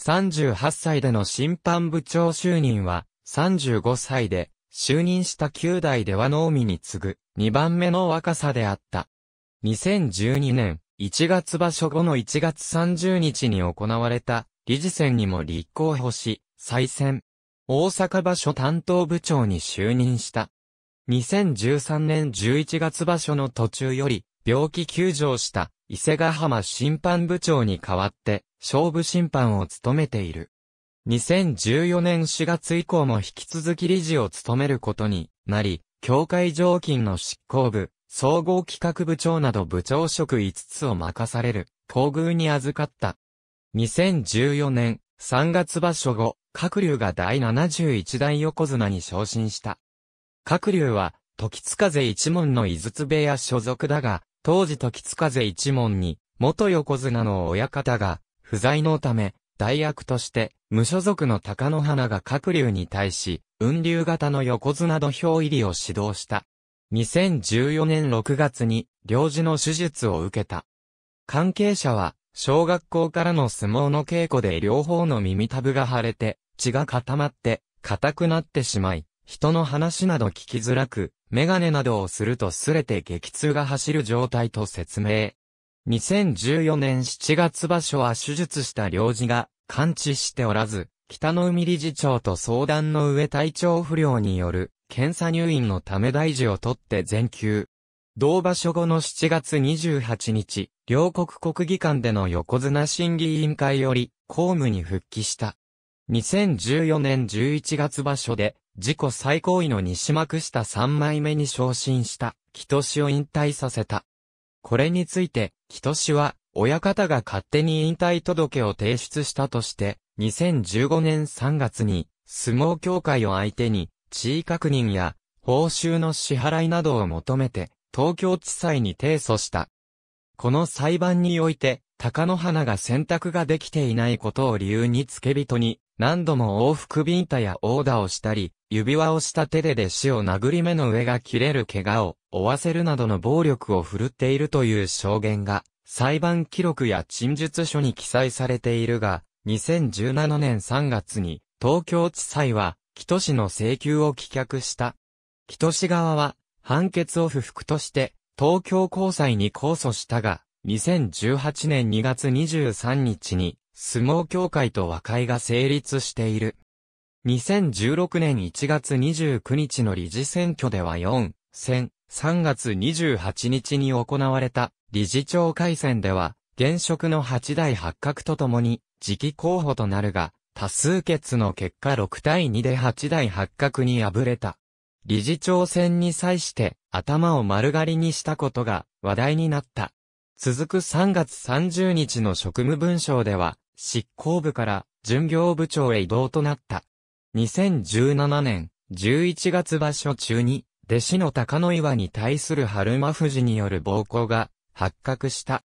38歳での審判部長就任は、35歳で、就任した9代では農民に次ぐ、2番目の若さであった。2012年、1月場所後の1月30日に行われた、理事選にも立候補し、再選。大阪場所担当部長に就任した。2013年11月場所の途中より、病気休場した伊勢ヶ浜審判部長に代わって、勝負審判を務めている。2014年4月以降も引き続き理事を務めることになり、協会常勤の執行部、総合企画部長など部長職5つを任される、厚遇に預かった。2014年3月場所後、各竜が第71代横綱に昇進した。各竜は、時津風一門の井筒部屋所属だが、当時時津風一門に、元横綱の親方が、不在のため、大役として、無所属の高野花が各竜に対し、雲竜型の横綱土俵入りを指導した。2014年6月に、領事の手術を受けた。関係者は、小学校からの相撲の稽古で両方の耳たぶが腫れて、血が固まって、硬くなってしまい、人の話など聞きづらく、メガネなどをするとすれて激痛が走る状態と説明。2014年7月場所は手術した領事が完治しておらず、北の海理事長と相談の上体調不良による検査入院のため大事を取って全休。同場所後の7月28日、両国国技館での横綱審議委員会より公務に復帰した。2014年11月場所で、自己最高位の西幕下3枚目に昇進した、木市を引退させた。これについて、木俊は、親方が勝手に引退届を提出したとして、2015年3月に、相撲協会を相手に、地位確認や、報酬の支払いなどを求めて、東京地裁に提訴した。この裁判において、高野花が選択ができていないことを理由に付け人に、何度も往復ビンタや殴打をしたり、指輪をした手で弟子を殴り目の上が切れる怪我を負わせるなどの暴力を振るっているという証言が、裁判記録や陳述書に記載されているが、2017年3月に、東京地裁は、木戸氏の請求を棄却した。木戸氏側は、判決を不服として、東京高裁に控訴したが、2018年2月23日に、相撲協会と和解が成立している。2016年1月29日の理事選挙では4選、3月28日に行われた理事長改選では、現職の8代発覚とともに、次期候補となるが、多数決の結果6対2で8代発覚に敗れた。理事長選に際して頭を丸刈りにしたことが話題になった。続く3月30日の職務文章では、執行部から巡業部長へ移動となった。2017年11月場所中に、弟子の高野岩に対する春馬富士による暴行が発覚した。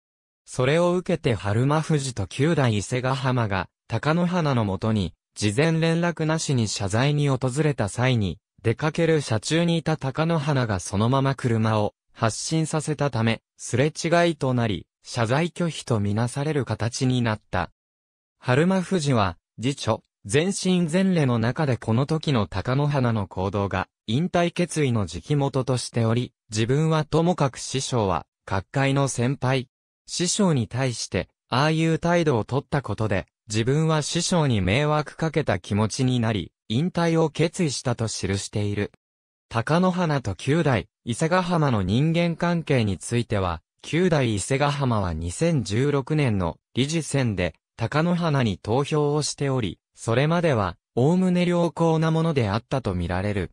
それを受けて春馬富士と九代伊勢ヶ浜が、高野花のもとに、事前連絡なしに謝罪に訪れた際に、出かける車中にいた高野花がそのまま車を発信させたため、すれ違いとなり、謝罪拒否とみなされる形になった。春間富士は、次女、全身全霊の中でこの時の高野花の行動が、引退決意の時期元としており、自分はともかく師匠は、各界の先輩。師匠に対して、ああいう態度を取ったことで、自分は師匠に迷惑かけた気持ちになり、引退を決意したと記している。高野花と九代、伊勢ヶ浜の人間関係については、九代伊勢ヶ浜は2016年の理事選で高野花に投票をしており、それまでは、おおむね良好なものであったとみられる。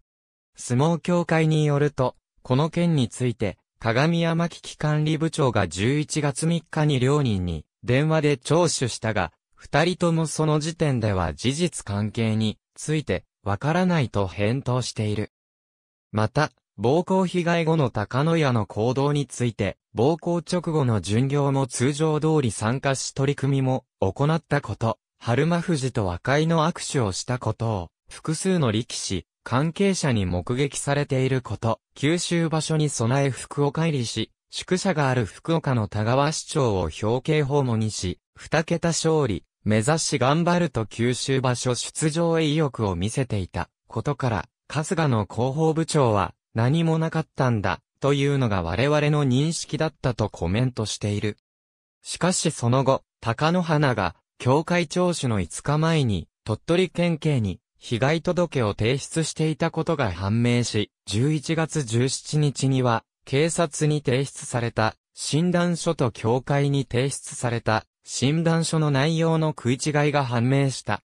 相撲協会によると、この件について、鏡山危機管理部長が11月3日に両人に電話で聴取したが、二人ともその時点では事実関係についてわからないと返答している。また、暴行被害後の高野屋の行動について、暴行直後の巡業も通常通り参加し取り組みも行ったこと、春間富士と和解の握手をしたことを、複数の力士、関係者に目撃されていること、九州場所に備え福岡入りし、宿舎がある福岡の田川市長を表敬訪問にし、二桁勝利、目指し頑張ると九州場所出場へ意欲を見せていたことから、春日の広報部長は、何もなかったんだ、というのが我々の認識だったとコメントしている。しかしその後、高野花が、教会聴取の5日前に、鳥取県警に、被害届を提出していたことが判明し、11月17日には、警察に提出された、診断書と教会に提出された、診断書の内容の食い違いが判明した。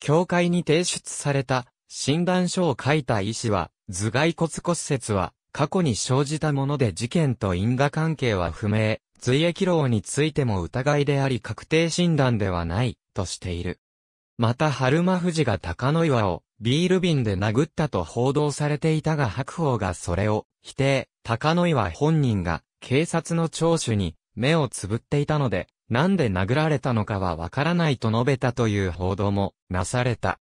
教会に提出された診断書を書いた医師は、頭蓋骨骨折は、過去に生じたもので事件と因果関係は不明、髄液漏についても疑いであり確定診断ではない、としている。また春間富士が高野岩をビール瓶で殴ったと報道されていたが白鵬がそれを否定、高野岩本人が警察の聴取に目をつぶっていたので、なんで殴られたのかはわからないと述べたという報道もなされた。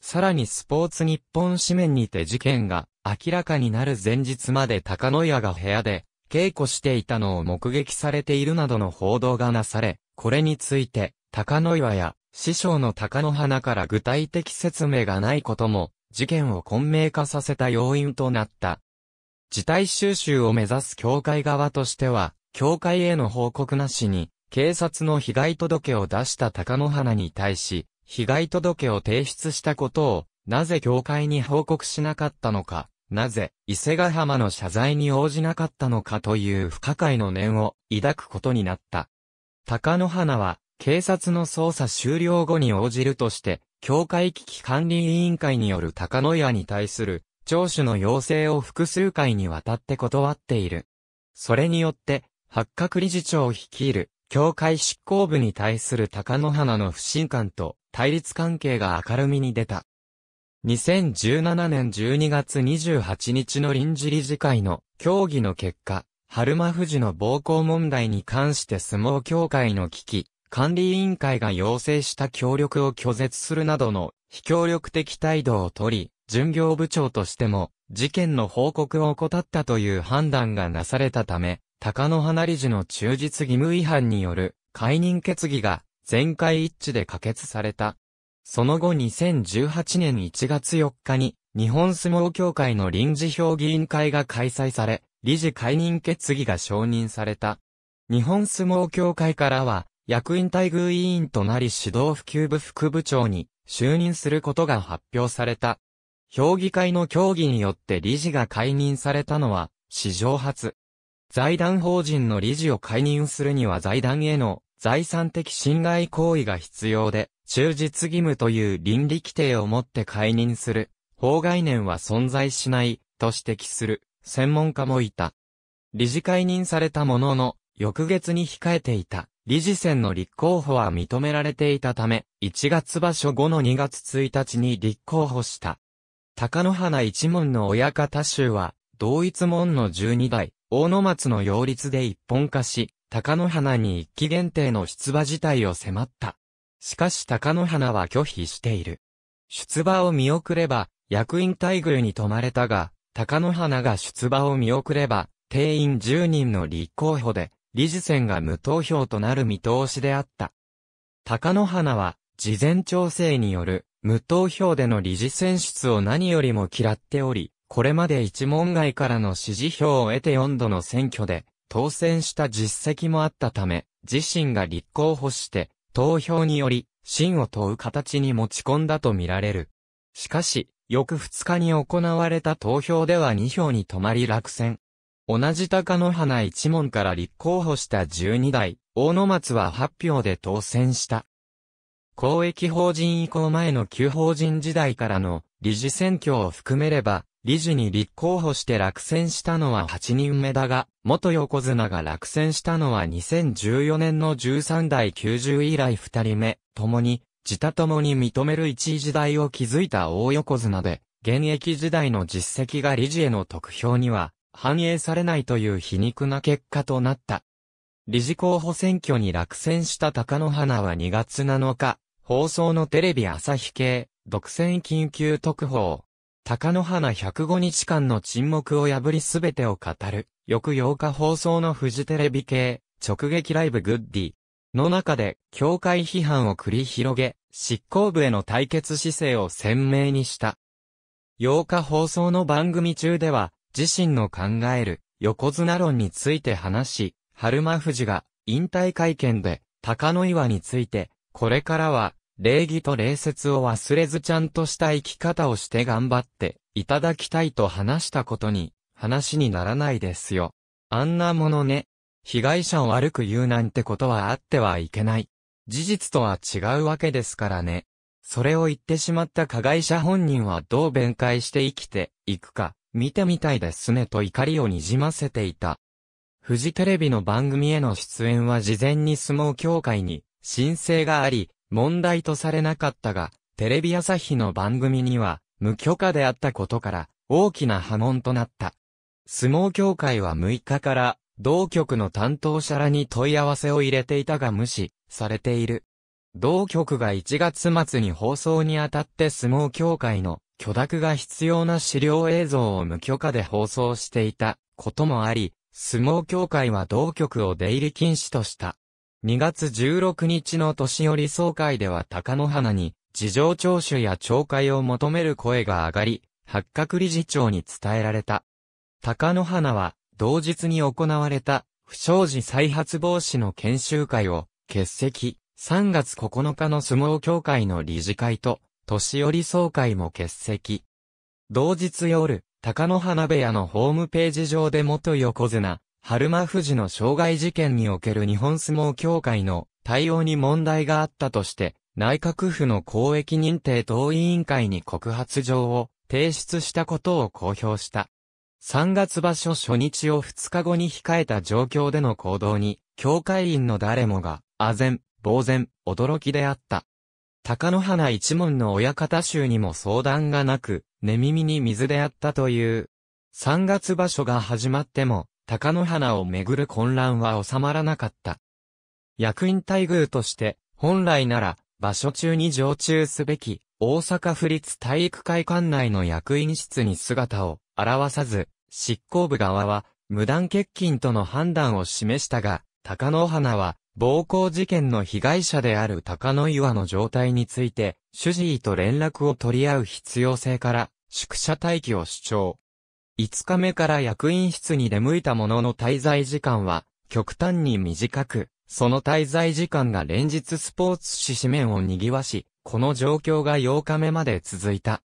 さらにスポーツ日本紙面にて事件が明らかになる前日まで高野屋が部屋で稽古していたのを目撃されているなどの報道がなされ、これについて高野屋や師匠の高野花から具体的説明がないことも事件を混迷化させた要因となった。事態収集を目指す協会側としては、協会への報告なしに、警察の被害届を出した高野花に対し、被害届を提出したことを、なぜ教会に報告しなかったのか、なぜ伊勢ヶ浜の謝罪に応じなかったのかという不可解の念を抱くことになった。高野花は、警察の捜査終了後に応じるとして、教会危機管理委員会による高野屋に対する聴取の要請を複数回にわたって断っている。それによって、八角理事長を率いる教会執行部に対する高野花の不信感と対立関係が明るみに出た。2017年12月28日の臨時理事会の協議の結果、春馬富士の暴行問題に関して相撲協会の危機、管理委員会が要請した協力を拒絶するなどの非協力的態度をとり、巡業部長としても事件の報告を怠ったという判断がなされたため、高野花理事の忠実義務違反による解任決議が全会一致で可決された。その後2018年1月4日に、日本相撲協会の臨時評議員会が開催され、理事解任決議が承認された。日本相撲協会からは、役員待遇委員となり指導普及部副部長に就任することが発表された。評議会の協議によって理事が解任されたのは、史上初。財団法人の理事を解任するには財団への財産的侵害行為が必要で、忠実義務という倫理規定をもって解任する、法概念は存在しない、と指摘する、専門家もいた。理事解任されたものの、翌月に控えていた、理事選の立候補は認められていたため、1月場所後の2月1日に立候補した。高野花一門の親方衆は、同一門の12代、大野松の擁立で一本化し、高野花に一期限定の出馬自体を迫った。しかし高野花は拒否している。出馬を見送れば、役員待遇に泊まれたが、高野花が出馬を見送れば、定員10人の立候補で、理事選が無投票となる見通しであった。高野花は、事前調整による、無投票での理事選出を何よりも嫌っており、これまで一門外からの支持票を得て4度の選挙で、当選した実績もあったため、自身が立候補して、投票により、真を問う形に持ち込んだとみられる。しかし、翌2日に行われた投票では2票に止まり落選。同じ高野花一門から立候補した12代、大野松は8票で当選した。公益法人移行前の旧法人時代からの理事選挙を含めれば、理事に立候補して落選したのは8人目だが、元横綱が落選したのは2014年の13代90以来2人目、共に、自他共に認める一時代を築いた大横綱で、現役時代の実績が理事への得票には反映されないという皮肉な結果となった。理事候補選挙に落選した高野花は2月7日、放送のテレビ朝日系、独占緊急特報、高野花105日間の沈黙を破りすべてを語る、翌8日放送のフジテレビ系、直撃ライブグッディの中で、教会批判を繰り広げ、執行部への対決姿勢を鮮明にした。8日放送の番組中では、自身の考える、横綱論について話し、春馬富士が、引退会見で、高野岩について、これからは、礼儀と礼節を忘れずちゃんとした生き方をして頑張っていただきたいと話したことに、話にならないですよ。あんなものね。被害者を悪く言うなんてことはあってはいけない。事実とは違うわけですからね。それを言ってしまった加害者本人はどう弁解して生きていくか、見てみたいですねと怒りをにじませていた。フジテレビの番組への出演は事前に相撲協会に申請があり、問題とされなかったが、テレビ朝日の番組には、無許可であったことから、大きな波紋となった。相撲協会は6日から、同局の担当者らに問い合わせを入れていたが無視、されている。同局が1月末に放送にあたって相撲協会の許諾が必要な資料映像を無許可で放送していたこともあり、相撲協会は同局を出入り禁止とした。2月16日の年寄り総会では高野花に、事情聴取や懲戒を求める声が上がり、八角理事長に伝えられた。高野花は、同日に行われた、不祥事再発防止の研修会を、欠席、3月9日の相撲協会の理事会と、年寄り総会も欠席。同日夜、高野花部屋のホームページ上で元横綱、春馬富士の傷害事件における日本相撲協会の対応に問題があったとして、内閣府の公益認定等委員会に告発状を提出したことを公表した。3月場所初日を2日後に控えた状況での行動に、協会員の誰もが、唖然、呆然、驚きであった。高野花一門の親方衆にも相談がなく、寝耳に水であったという。3月場所が始まっても、高野花をめぐる混乱は収まらなかった。役員待遇として、本来なら、場所中に常駐すべき、大阪府立体育会館内の役員室に姿を現さず、執行部側は、無断欠勤との判断を示したが、高野花は、暴行事件の被害者である高野岩の状態について、主治医と連絡を取り合う必要性から、宿舎待機を主張。5日目から役員室に出向いたものの滞在時間は、極端に短く、その滞在時間が連日スポーツ紙紙面を賑わし、この状況が8日目まで続いた。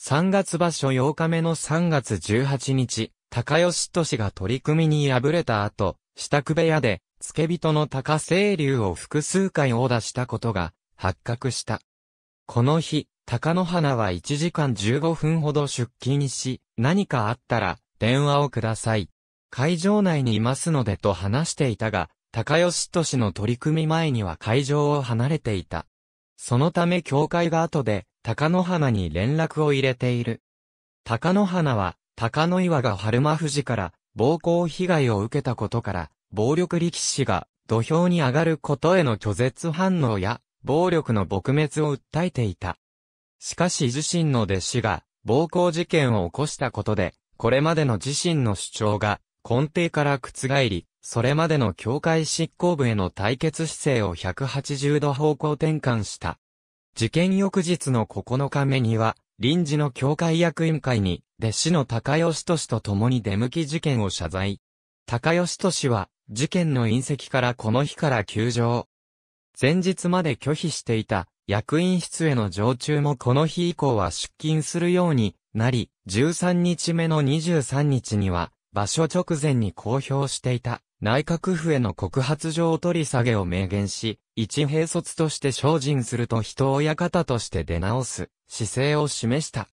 3月場所8日目の3月18日、高吉俊が取り組みに敗れた後、支度部屋で、付け人の高清流を複数回ダーしたことが発覚した。この日、高野花は1時間15分ほど出勤し、何かあったら電話をください。会場内にいますのでと話していたが、高吉市の取り組み前には会場を離れていた。そのため教会が後で、高野花に連絡を入れている。高野花は、高野岩が春間富士から暴行被害を受けたことから、暴力力士が土俵に上がることへの拒絶反応や、暴力の撲滅を訴えていた。しかし自身の弟子が暴行事件を起こしたことで、これまでの自身の主張が根底から覆り、それまでの教会執行部への対決姿勢を180度方向転換した。事件翌日の9日目には、臨時の教会役員会に、弟子の高吉俊と共に出向き事件を謝罪。高吉俊は、事件の隕石からこの日から休場。前日まで拒否していた、役員室への常駐もこの日以降は出勤するようになり、13日目の23日には、場所直前に公表していた、内閣府への告発状取り下げを明言し、一兵卒として精進すると人親方として出直す、姿勢を示した。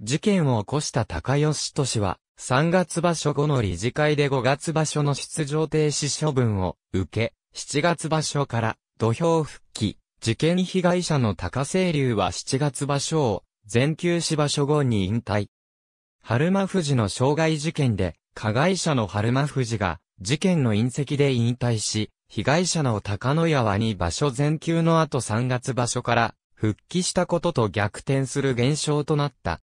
事件を起こした高吉都氏は、3月場所後の理事会で5月場所の出場停止処分を受け、7月場所から土俵復帰。事件被害者の高清流は7月場所を、全休止場所後に引退。春馬富士の傷害事件で、加害者の春馬富士が、事件の隕石で引退し、被害者の高野川に場所全休の後3月場所から、復帰したことと逆転する現象となった。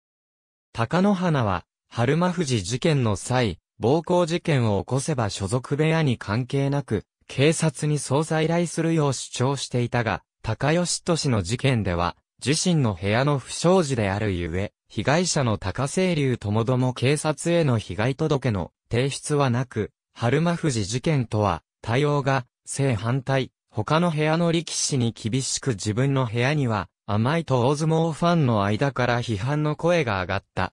高野花は、春馬富士事件の際、暴行事件を起こせば所属部屋に関係なく、警察に捜査依頼するよう主張していたが、高吉俊の事件では、自身の部屋の不祥事であるゆえ、被害者の高清流ともども警察への被害届の提出はなく、春間富士事件とは、対応が、正反対、他の部屋の力士に厳しく自分の部屋には、甘いと大相撲ファンの間から批判の声が上がった。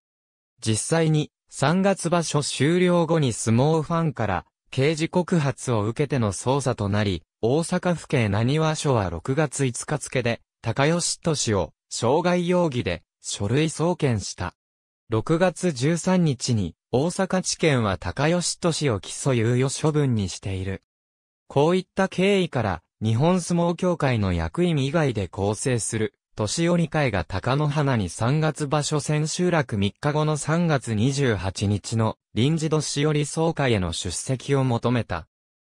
実際に、3月場所終了後に相撲ファンから、刑事告発を受けての捜査となり、大阪府警何和署は6月5日付で、高吉俊を傷害容疑で書類送検した。6月13日に大阪地検は高吉俊を起訴猶予処分にしている。こういった経緯から日本相撲協会の役員以外で構成する年寄り会が高野花に3月場所千秋楽3日後の3月28日の臨時年寄り総会への出席を求めた。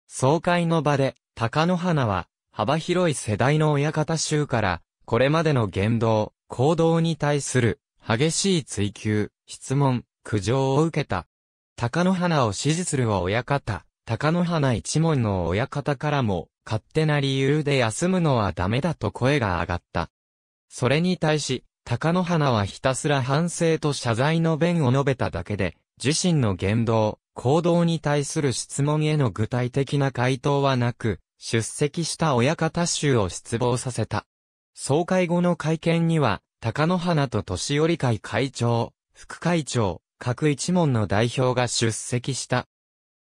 総会の場で、高野花は、幅広い世代の親方衆から、これまでの言動、行動に対する、激しい追求、質問、苦情を受けた。高野花を支持する親方、高野花一門の親方からも、勝手な理由で休むのはダメだと声が上がった。それに対し、高野花はひたすら反省と謝罪の弁を述べただけで、自身の言動、行動に対する質問への具体的な回答はなく、出席した親方衆を失望させた。総会後の会見には、高野花と年寄会会長、副会長、各一門の代表が出席した。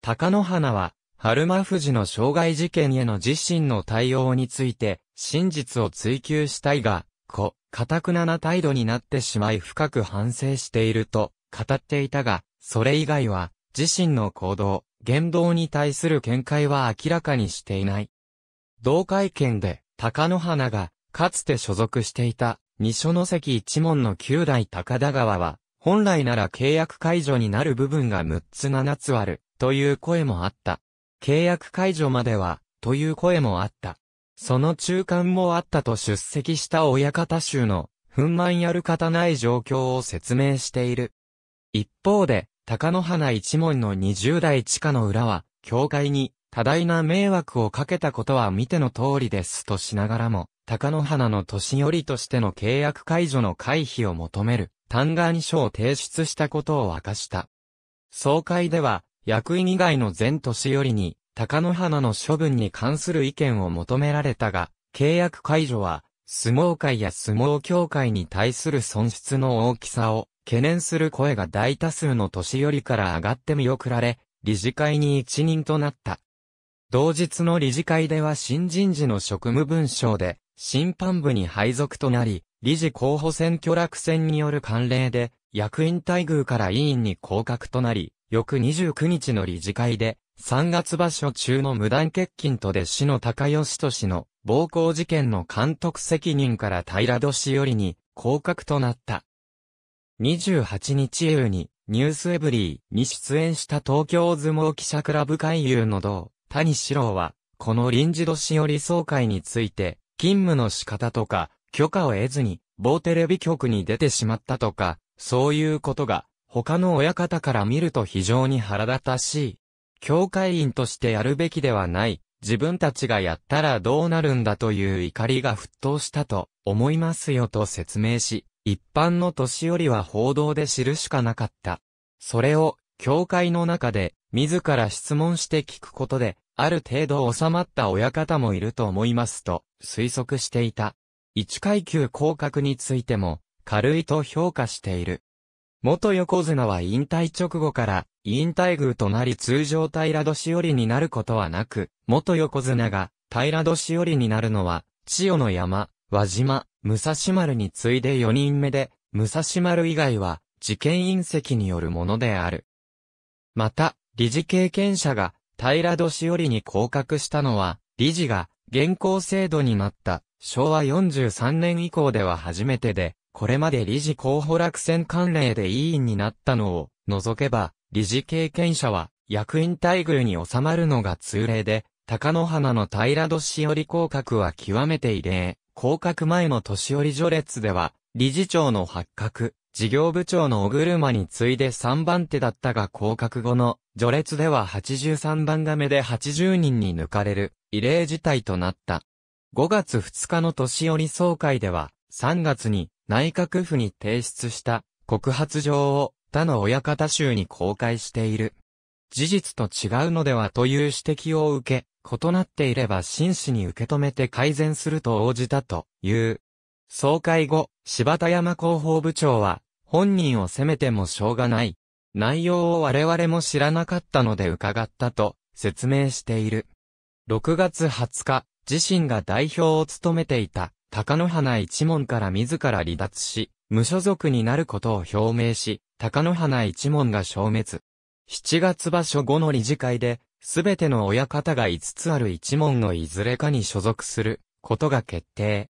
高野花は、春馬富士の傷害事件への自身の対応について、真実を追求したいが、固、堅くなな態度になってしまい深く反省していると語っていたが、それ以外は自身の行動、言動に対する見解は明らかにしていない。同会見で、高野花が、かつて所属していた、二所の関一門の旧代高田川は、本来なら契約解除になる部分が6つ7つある、という声もあった。契約解除までは、という声もあった。その中間もあったと出席した親方衆の、憤懣やる方ない状況を説明している。一方で、高野花一門の20代地下の裏は、教会に多大な迷惑をかけたことは見ての通りですとしながらも、高野花の年寄りとしての契約解除の回避を求める、嘆願書を提出したことを明かした。総会では、役員以外の全年寄りに、高野花の処分に関する意見を求められたが、契約解除は、相撲界や相撲協会に対する損失の大きさを懸念する声が大多数の年寄りから上がって見送られ、理事会に一任となった。同日の理事会では新人時の職務文書で、審判部に配属となり、理事候補選挙落選による慣例で、役員待遇から委員に降格となり、翌29日の理事会で、3月場所中の無断欠勤と弟子の高吉俊の暴行事件の監督責任から平戸寄よりに降格となった。28日夕に、ニュースエブリーに出演した東京相撲記者クラブ会友の同、谷志郎は、この臨時年寄り総会について、勤務の仕方とか、許可を得ずに、某テレビ局に出てしまったとか、そういうことが、他の親方から見ると非常に腹立たしい。教会員としてやるべきではない。自分たちがやったらどうなるんだという怒りが沸騰したと思いますよと説明し、一般の年寄りは報道で知るしかなかった。それを、教会の中で、自ら質問して聞くことで、ある程度収まった親方もいると思いますと、推測していた。一階級降格についても、軽いと評価している。元横綱は引退直後から引退宮となり通常平戸しおりになることはなく、元横綱が平戸しおりになるのは、千代の山、輪島、武蔵丸に次いで4人目で、武蔵丸以外は、事件隕石によるものである。また、理事経験者が平戸しおりに降格したのは、理事が現行制度になった昭和43年以降では初めてで、これまで理事候補落選関連で委員になったのを除けば、理事経験者は役員待遇に収まるのが通例で、高野花の平年寄降格は極めて異例。降格前の年寄り序列では、理事長の発覚、事業部長のお車に次いで3番手だったが降格後の序列では83番が目で80人に抜かれる異例事態となった。5月2日の年寄り総会では、3月に内閣府に提出した告発状を他の親方衆に公開している。事実と違うのではという指摘を受け、異なっていれば真摯に受け止めて改善すると応じたという。総会後、柴田山広報部長は、本人を責めてもしょうがない。内容を我々も知らなかったので伺ったと説明している。6月20日、自身が代表を務めていた高野花一門から自ら離脱し、無所属になることを表明し、高野花一門が消滅。7月場所後の理事会で、すべての親方が5つある一門のいずれかに所属することが決定。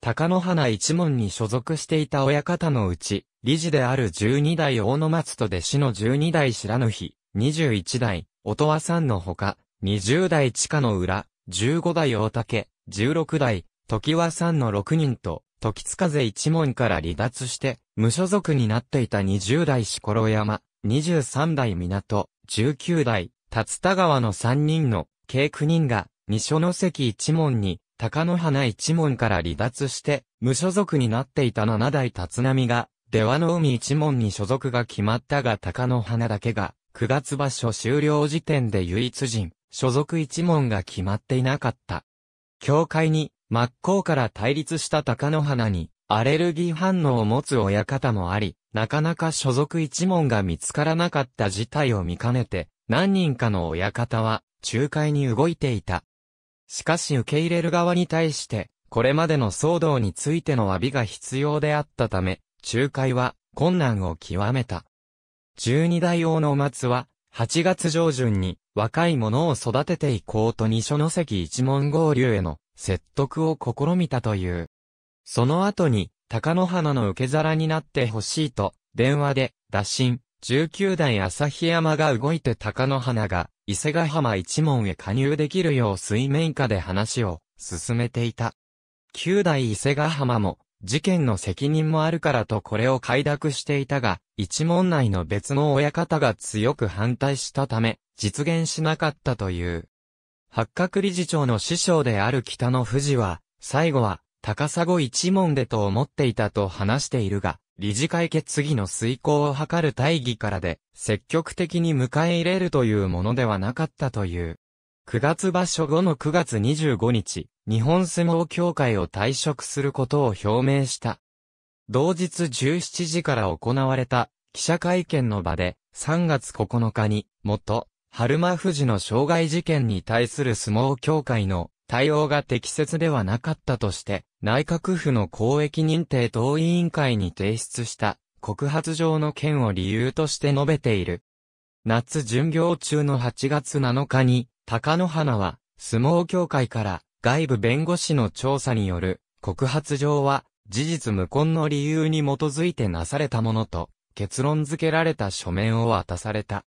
高野花一門に所属していた親方のうち、理事である12代大野松と弟子の12代白の日、21代、音羽さんのほか、20代地下の裏、15代大竹、16代、時和さんの6人と、時津風一門から離脱して、無所属になっていた20代志頃山、23代港、19代、竜田川の3人の、計9人が、二所ノ関一門に、高野花一門から離脱して、無所属になっていた7代立浪が、出羽の海一門に所属が決まったが高野花だけが、9月場所終了時点で唯一人、所属一門が決まっていなかった。教会に、真っ向から対立した高野花に、アレルギー反応を持つ親方もあり、なかなか所属一門が見つからなかった事態を見かねて、何人かの親方は、仲介に動いていた。しかし受け入れる側に対して、これまでの騒動についての詫びが必要であったため、仲介は困難を極めた。十二代王の松は、8月上旬に若い者を育てていこうと二所の関一門合流への説得を試みたという。その後に、高野花の受け皿になってほしいと、電話で、打診、19代日山が動いて高野花が、伊勢ヶ浜一門へ加入できるよう水面下で話を進めていた。9代伊勢ヶ浜も、事件の責任もあるからとこれを快諾していたが、一門内の別の親方が強く反対したため、実現しなかったという。八角理事長の師匠である北の富士は、最後は、高砂一門でと思っていたと話しているが、理事会決議の遂行を図る大義からで、積極的に迎え入れるというものではなかったという。9月場所後の9月25日、日本相撲協会を退職することを表明した。同日17時から行われた記者会見の場で、3月9日に、元、春馬富士の傷害事件に対する相撲協会の対応が適切ではなかったとして、内閣府の公益認定等委員会に提出した告発状の件を理由として述べている。夏巡業中の8月7日に、高野花は相撲協会から外部弁護士の調査による告発状は事実無根の理由に基づいてなされたものと結論付けられた書面を渡された。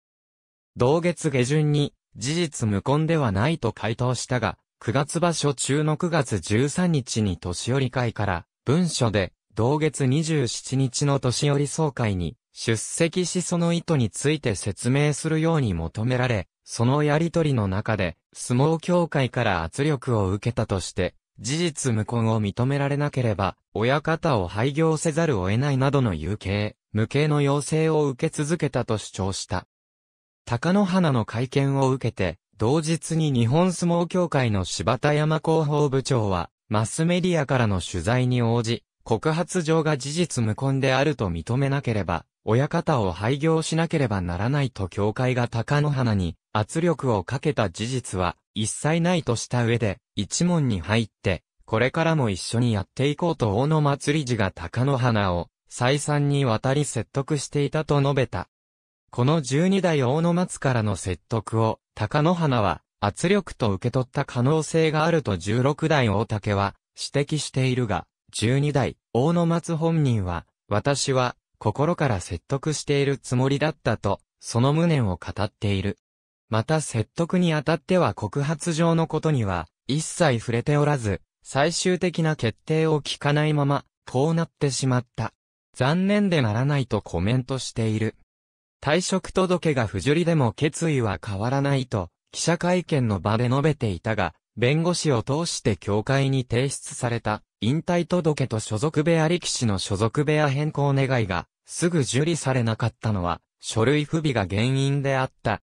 同月下旬に、事実無根ではないと回答したが、9月場所中の9月13日に年寄り会から、文書で、同月27日の年寄り総会に、出席しその意図について説明するように求められ、そのやりとりの中で、相撲協会から圧力を受けたとして、事実無根を認められなければ、親方を廃業せざるを得ないなどの有形、無形の要請を受け続けたと主張した。高野花の会見を受けて、同日に日本相撲協会の柴田山広報部長は、マスメディアからの取材に応じ、告発状が事実無根であると認めなければ、親方を廃業しなければならないと協会が高野花に圧力をかけた事実は一切ないとした上で、一門に入って、これからも一緒にやっていこうと大野祭り寺が高野花を再三にわたり説得していたと述べた。この12代大野松からの説得を、高野花は圧力と受け取った可能性があると16代大竹は指摘しているが、12代大野松本人は、私は心から説得しているつもりだったと、その無念を語っている。また説得にあたっては告発状のことには、一切触れておらず、最終的な決定を聞かないまま、こうなってしまった。残念でならないとコメントしている。退職届が不受理でも決意は変わらないと、記者会見の場で述べていたが、弁護士を通して協会に提出された、引退届と所属部屋力士の所属部屋変更願いが、すぐ受理されなかったのは、書類不備が原因であった。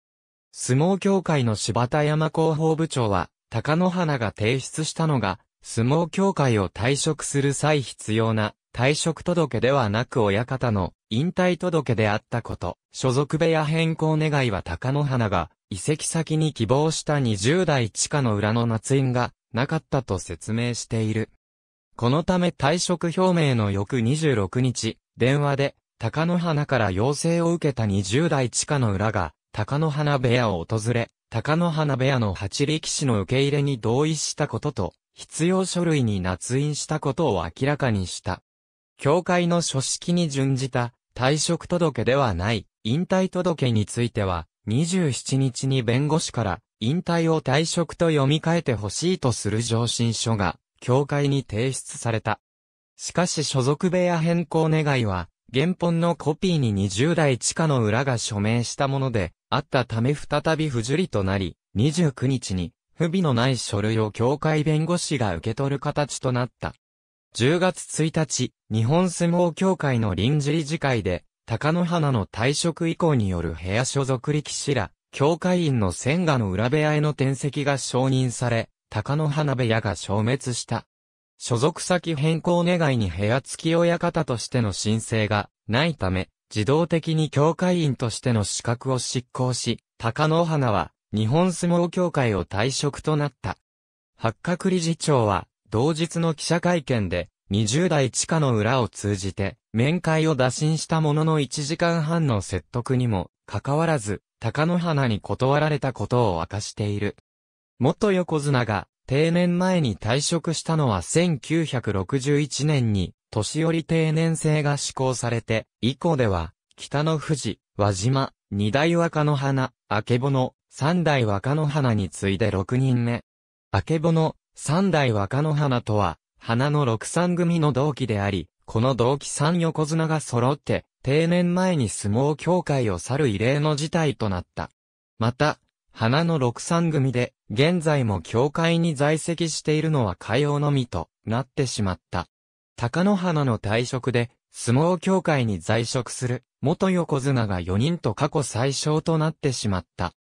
相撲協会の柴田山広報部長は、高野花が提出したのが、相撲協会を退職する際必要な退職届ではなく親方の引退届であったこと、所属部屋変更願いは高野花が、移籍先に希望した20代地下の裏の夏印がなかったと説明している。このため退職表明の翌26日、電話で、高野花から要請を受けた20代地下の裏が、高野花部屋を訪れ、高野花部屋の八力士の受け入れに同意したことと、必要書類に捺印したことを明らかにした。教会の書式に準じた退職届ではない引退届については、27日に弁護士から引退を退職と読み替えてほしいとする上申書が、教会に提出された。しかし所属部屋変更願いは、原本のコピーに20代地下の裏が署名したもので、あったため再び不受理となり、29日に、不備のない書類を教会弁護士が受け取る形となった。10月1日、日本相撲協会の臨時理事会で、高野花の退職以降による部屋所属力士ら、協会員の千賀の裏部屋への転籍が承認され、高野花部屋が消滅した。所属先変更願いに部屋付き親方としての申請がないため、自動的に協会員としての資格を執行し、高野花は日本相撲協会を退職となった。八角理事長は同日の記者会見で、20代地下の裏を通じて、面会を打診したものの1時間半の説得にも、かかわらず、高野花に断られたことを明かしている。元横綱が、定年前に退職したのは1961年に、年寄り定年制が施行されて、以降では、北の富士、輪島、二代若の花、明けぼの、三代若の花に次いで6人目。明けぼの、三代若の花とは、花の六三組の同期であり、この同期三横綱が揃って、定年前に相撲協会を去る異例の事態となった。また、花の六三組で、現在も協会に在籍しているのは海洋のみとなってしまった。高野花の退職で、相撲協会に在職する元横綱が4人と過去最小となってしまった。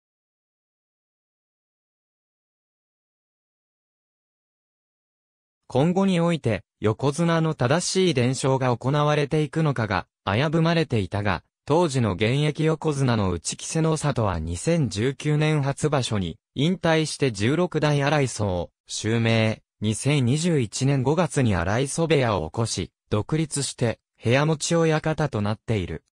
今後において、横綱の正しい伝承が行われていくのかが、危ぶまれていたが、当時の現役横綱の内木瀬の里は2019年初場所に、引退して16代荒荘を、襲名、2021年5月に荒磯部屋を起こし、独立して、部屋持ち親方となっている。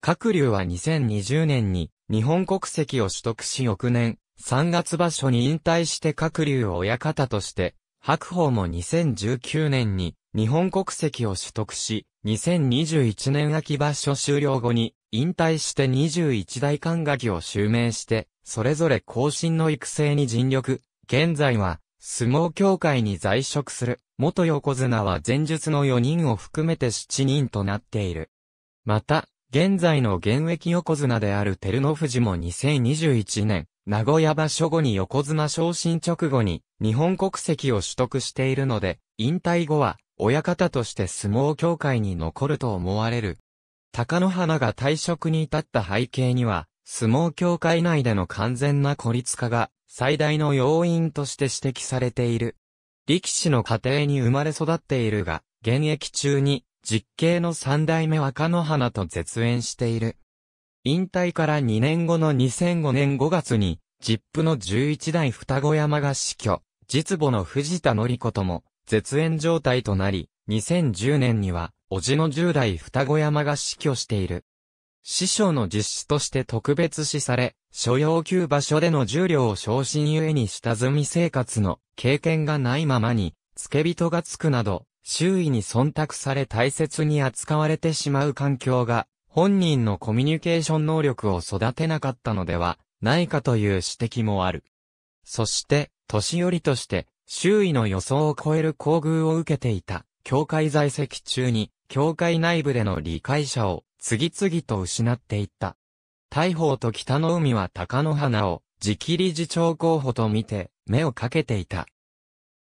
各流は2020年に日本国籍を取得し翌年3月場所に引退して各流を親方として白鵬も2019年に日本国籍を取得し、2021年秋場所終了後に引退して21代管楽を襲名して、それぞれ後進の育成に尽力。現在は、相撲協会に在職する、元横綱は前述の4人を含めて7人となっている。また、現在の現役横綱である照ノ富士も2021年、名古屋場所後に横綱昇進直後に、日本国籍を取得しているので、引退後は、親方として相撲協会に残ると思われる。高野花が退職に至った背景には、相撲協会内での完全な孤立化が最大の要因として指摘されている。力士の家庭に生まれ育っているが、現役中に実刑の三代目若野花と絶縁している。引退から2年後の2005年5月に、ジップの11代双子山が死去。実母の藤田紀子とも、絶縁状態となり、2010年には、叔父の10代双子山が死去している。師匠の実施として特別視され、所要級場所での重量を昇進ゆえに下積み生活の経験がないままに、付け人がつくなど、周囲に忖度され大切に扱われてしまう環境が、本人のコミュニケーション能力を育てなかったのではないかという指摘もある。そして、年寄りとして、周囲の予想を超える厚遇を受けていた、教会在籍中に、教会内部での理解者を、次々と失っていった。大砲と北の海は鷹の花を、直理事長候補と見て、目をかけていた。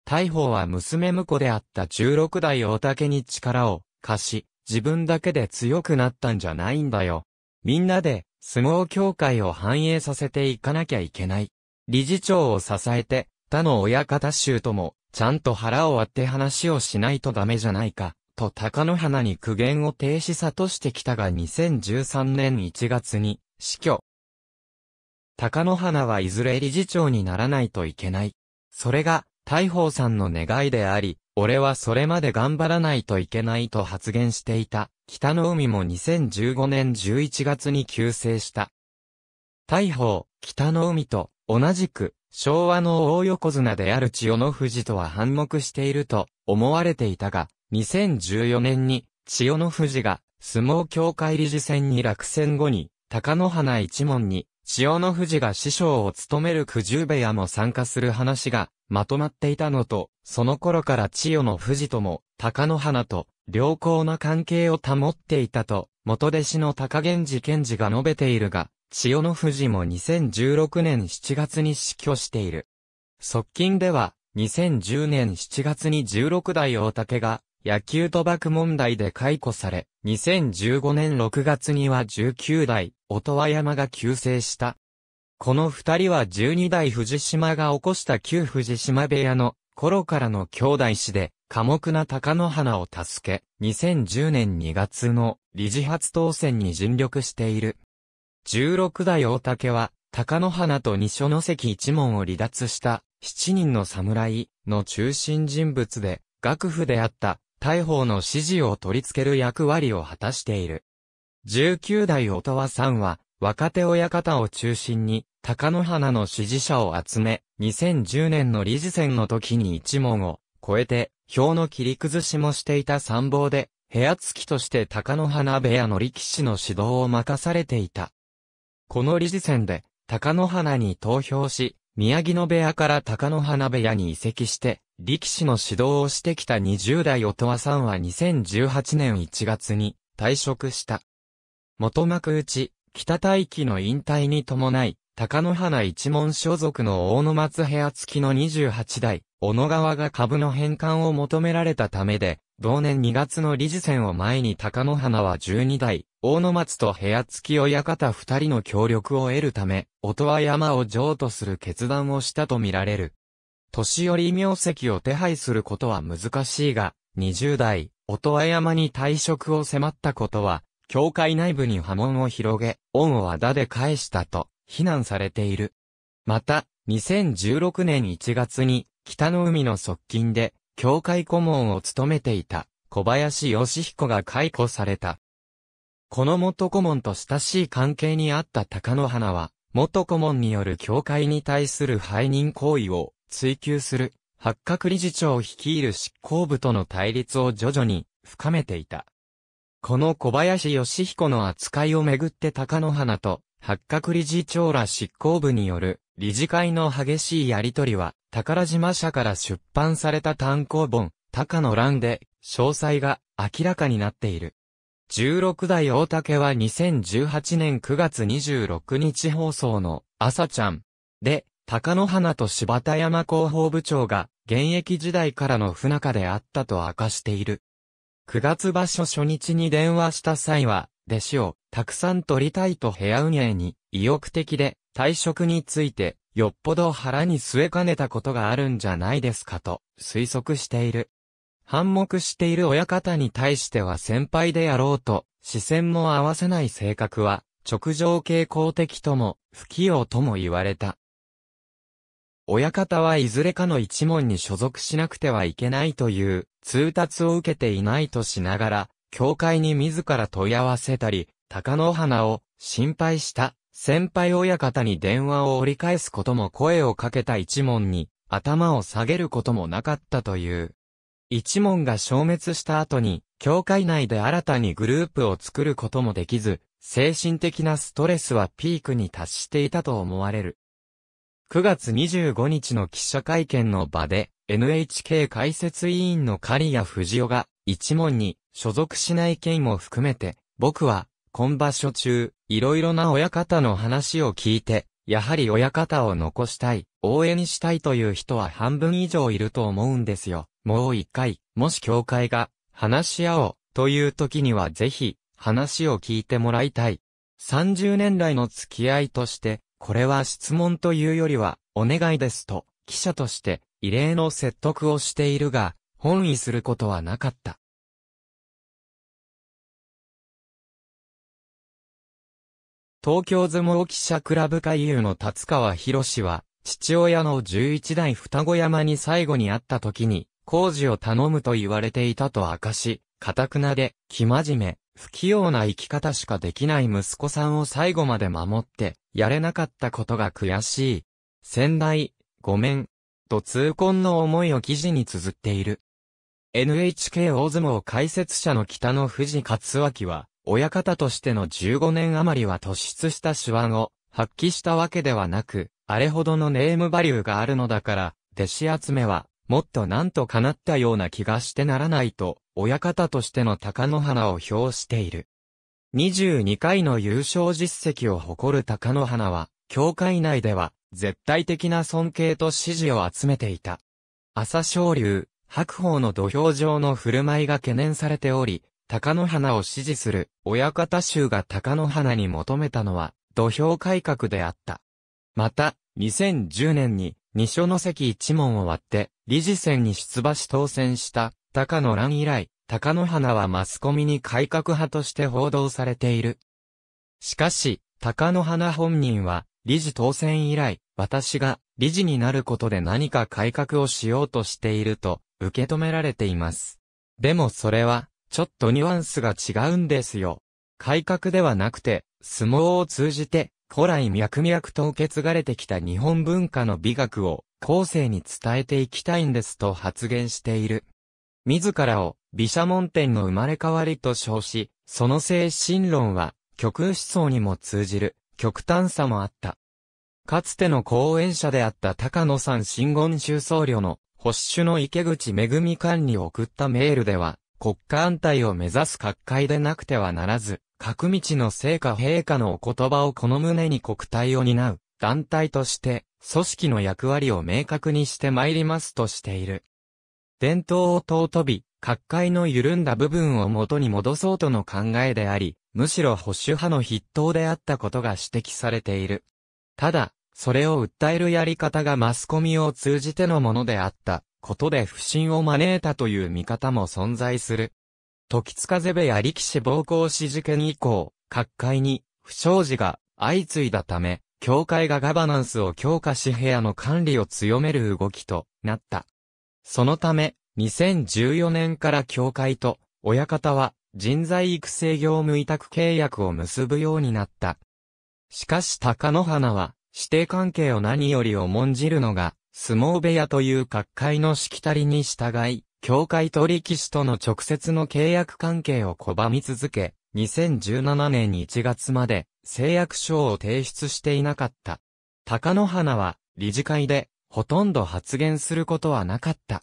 大砲は娘婿であった16代大竹に力を貸し、自分だけで強くなったんじゃないんだよ。みんなで、相撲協会を反映させていかなきゃいけない。理事長を支えて、他の親方衆とも、ちゃんと腹を割って話をしないとダメじゃないか、と高野花に苦言を停止さとしてきたが2013年1月に、死去。高野花はいずれ理事長にならないといけない。それが、大宝さんの願いであり、俺はそれまで頑張らないといけないと発言していた。北の海も2015年11月に急逝した。大砲、北の海と、同じく、昭和の大横綱である千代の富士とは反目していると思われていたが、2014年に、千代の富士が、相撲協会理事選に落選後に、高野花一門に、千代の富士が師匠を務める九十部屋も参加する話が、まとまっていたのと、その頃から千代の富士とも、高野花と、良好な関係を保っていたと、元弟子の高源氏賢治が述べているが、千代の富士も2016年7月に死去している。側近では、2010年7月に16代大竹が、野球賭博問題で解雇され、2015年6月には19代、音羽山が急逝した。この二人は12代藤島が起こした旧藤島部屋の頃からの兄弟子で、寡黙な高野花を助け、2010年2月の理事初当選に尽力している。16代大竹は、高野花と二所の関一門を離脱した七人の侍の中心人物で、学府であった大砲の指示を取り付ける役割を果たしている。19代音羽さんは、若手親方を中心に、高野花の支持者を集め、2010年の理事選の時に一門を超えて、票の切り崩しもしていた参謀で、部屋付きとして高野花部屋の力士の指導を任されていた。この理事選で、高野花に投票し、宮城野部屋から高野花部屋に移籍して、力士の指導をしてきた20代音羽さんは2018年1月に退職した。元幕内、北大輝の引退に伴い、高野花一門所属の大野松部屋付きの28代、小野川が株の返還を求められたためで、同年2月の理事選を前に高野花は12代、大野松と部屋付き親方二人の協力を得るため、音羽山を譲渡する決断をしたとみられる。年寄り名跡を手配することは難しいが、20代、音羽山に退職を迫ったことは、教会内部に波紋を広げ、恩をあだで返したと、非難されている。また、2016年1月に、北の海の側近で、教会顧問を務めていた、小林義彦が解雇された。この元顧問と親しい関係にあった高野花は、元顧問による教会に対する背任行為を追求する、八角理事長を率いる執行部との対立を徐々に深めていた。この小林義彦の扱いをめぐって高野花と八角理事長ら執行部による理事会の激しいやりとりは、宝島社から出版された単行本、高の乱で、詳細が明らかになっている。16代大竹は2018年9月26日放送の朝ちゃんで、高野花と柴田山広報部長が現役時代からの不仲であったと明かしている。9月場所初日に電話した際は、弟子をたくさん取りたいと部屋運営に意欲的で、退職について、よっぽど腹に据えかねたことがあるんじゃないですかと推測している。反目している親方に対しては先輩であろうと、視線も合わせない性格は、直情傾向的とも、不器用とも言われた。親方はいずれかの一門に所属しなくてはいけないという通達を受けていないとしながら、教会に自ら問い合わせたり、高野花を心配した先輩親方に電話を折り返すことも声をかけた一門に頭を下げることもなかったという。一門が消滅した後に、教会内で新たにグループを作ることもできず、精神的なストレスはピークに達していたと思われる。9月25日の記者会見の場で、NHK 解説委員の狩谷藤代が、一門に所属しない件も含めて、僕は今場所中、いろいろな親方の話を聞いて、やはり親方を残したい、応援したいという人は半分以上いると思うんですよ。もう一回、もし協会が、話し合おう、という時にはぜひ、話を聞いてもらいたい。30年来の付き合いとして、これは質問というよりは、お願いですと、記者として、異例の説得をしているが、本意することはなかった。東京相撲記者クラブ会友の達川博士は、父親の11代双子山に最後に会った時に、工事を頼むと言われていたと明かし、かくなで、生真面目、不器用な生き方しかできない息子さんを最後まで守って、やれなかったことが悔しい。先代、ごめん、と痛恨の思いを記事に綴っている。NHK 大相撲解説者の北野藤勝明は、親方としての15年余りは突出した手腕を発揮したわけではなく、あれほどのネームバリューがあるのだから、弟子集めは、もっとなんとかなったような気がしてならないと、親方としての高野花を評している。22回の優勝実績を誇る高野花は、協会内では、絶対的な尊敬と支持を集めていた。朝昇竜、白鵬の土俵上の振る舞いが懸念されており、高野花を支持する、親方衆が高野花に求めたのは、土俵改革であった。また、2010年に、二所の関一門を割って、理事選に出馬し当選した、高野蘭以来、高野花はマスコミに改革派として報道されている。しかし、高野花本人は、理事当選以来、私が理事になることで何か改革をしようとしていると受け止められています。でもそれはちょっとニュアンスが違うんですよ。改革ではなくて、相撲を通じて、古来脈々と受け継がれてきた日本文化の美学を後世に伝えていきたいんですと発言している。自らを毘沙門天の生まれ変わりと称し、その精神論は極右思想にも通じる極端さもあった。かつての講演者であった高野山真言宗僧侶の保守の池口恵管理を送ったメールでは、国家安泰を目指す各界でなくてはならず、各道の成果陛下のお言葉をこの胸に国体を担う、団体として、組織の役割を明確にして参りますとしている。伝統を尊び、各界の緩んだ部分を元に戻そうとの考えであり、むしろ保守派の筆頭であったことが指摘されている。ただ、それを訴えるやり方がマスコミを通じてのものであった。ことで不信を招いたという見方も存在する。時津風部や力士暴行死事件以降、各界に不祥事が相次いだため、教会がガバナンスを強化し部屋の管理を強める動きとなった。そのため、2014年から教会と親方は人材育成業務委託契約を結ぶようになった。しかし高野花は指定関係を何より重んじるのが相撲部屋という各界のしきたりに従い、協会取引士との直接の契約関係を拒み続け、2017年1月まで制約書を提出していなかった。高野花は理事会でほとんど発言することはなかった。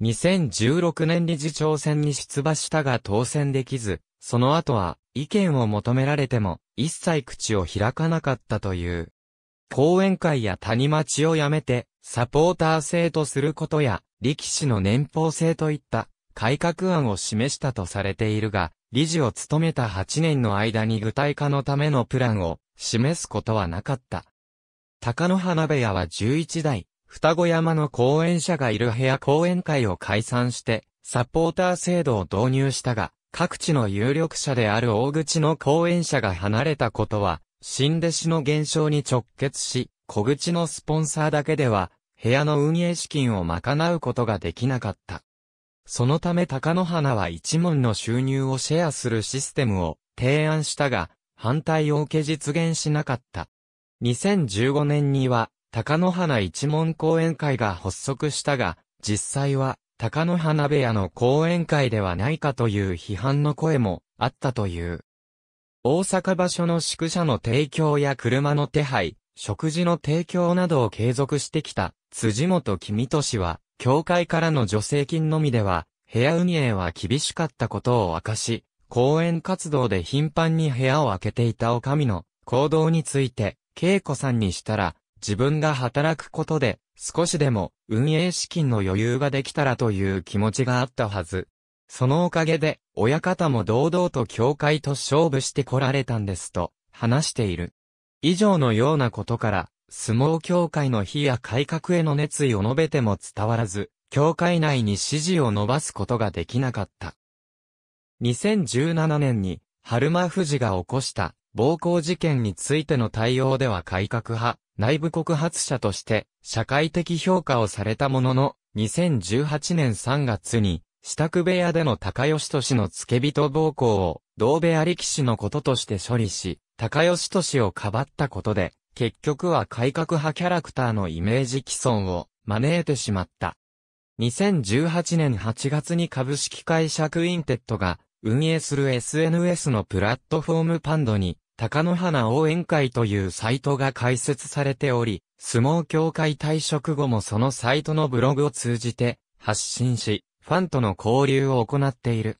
2016年理事長選に出馬したが当選できず、その後は意見を求められても一切口を開かなかったという。講演会や谷町をやめて、サポーター制とすることや、力士の年俸制といった改革案を示したとされているが、理事を務めた8年の間に具体化のためのプランを示すことはなかった。高野花部屋は11代、双子山の講演者がいる部屋講演会を解散して、サポーター制度を導入したが、各地の有力者である大口の講演者が離れたことは、新弟子の減少に直結し、小口のスポンサーだけでは、部屋の運営資金を賄うことができなかった。そのため高野花は一門の収入をシェアするシステムを提案したが、反対を受け実現しなかった。2015年には、高野花一門講演会が発足したが、実際は、高野花部屋の講演会ではないかという批判の声もあったという。大阪場所の宿舎の提供や車の手配、食事の提供などを継続してきた辻元君俊は、協会からの助成金のみでは、部屋運営は厳しかったことを明かし、講演活動で頻繁に部屋を開けていたおかみの行動について、恵子さんにしたら、自分が働くことで、少しでも運営資金の余裕ができたらという気持ちがあったはず、そのおかげで、親方も堂々と教会と勝負してこられたんですと、話している。以上のようなことから、相撲協会の非や改革への熱意を述べても伝わらず、協会内に支持を伸ばすことができなかった。2017年に、春間富士が起こした暴行事件についての対応では改革派、内部告発者として社会的評価をされたものの、2018年3月に支度部屋での高吉俊の付け人暴行を、同部屋力士のこととして処理し、高吉俊をかばったことで、結局は改革派キャラクターのイメージ既存を招いてしまった。2018年8月に株式会社クインテットが運営する SNS のプラットフォームパンドに、高野花応援会というサイトが開設されており、相撲協会退職後もそのサイトのブログを通じて発信し、ファンとの交流を行っている。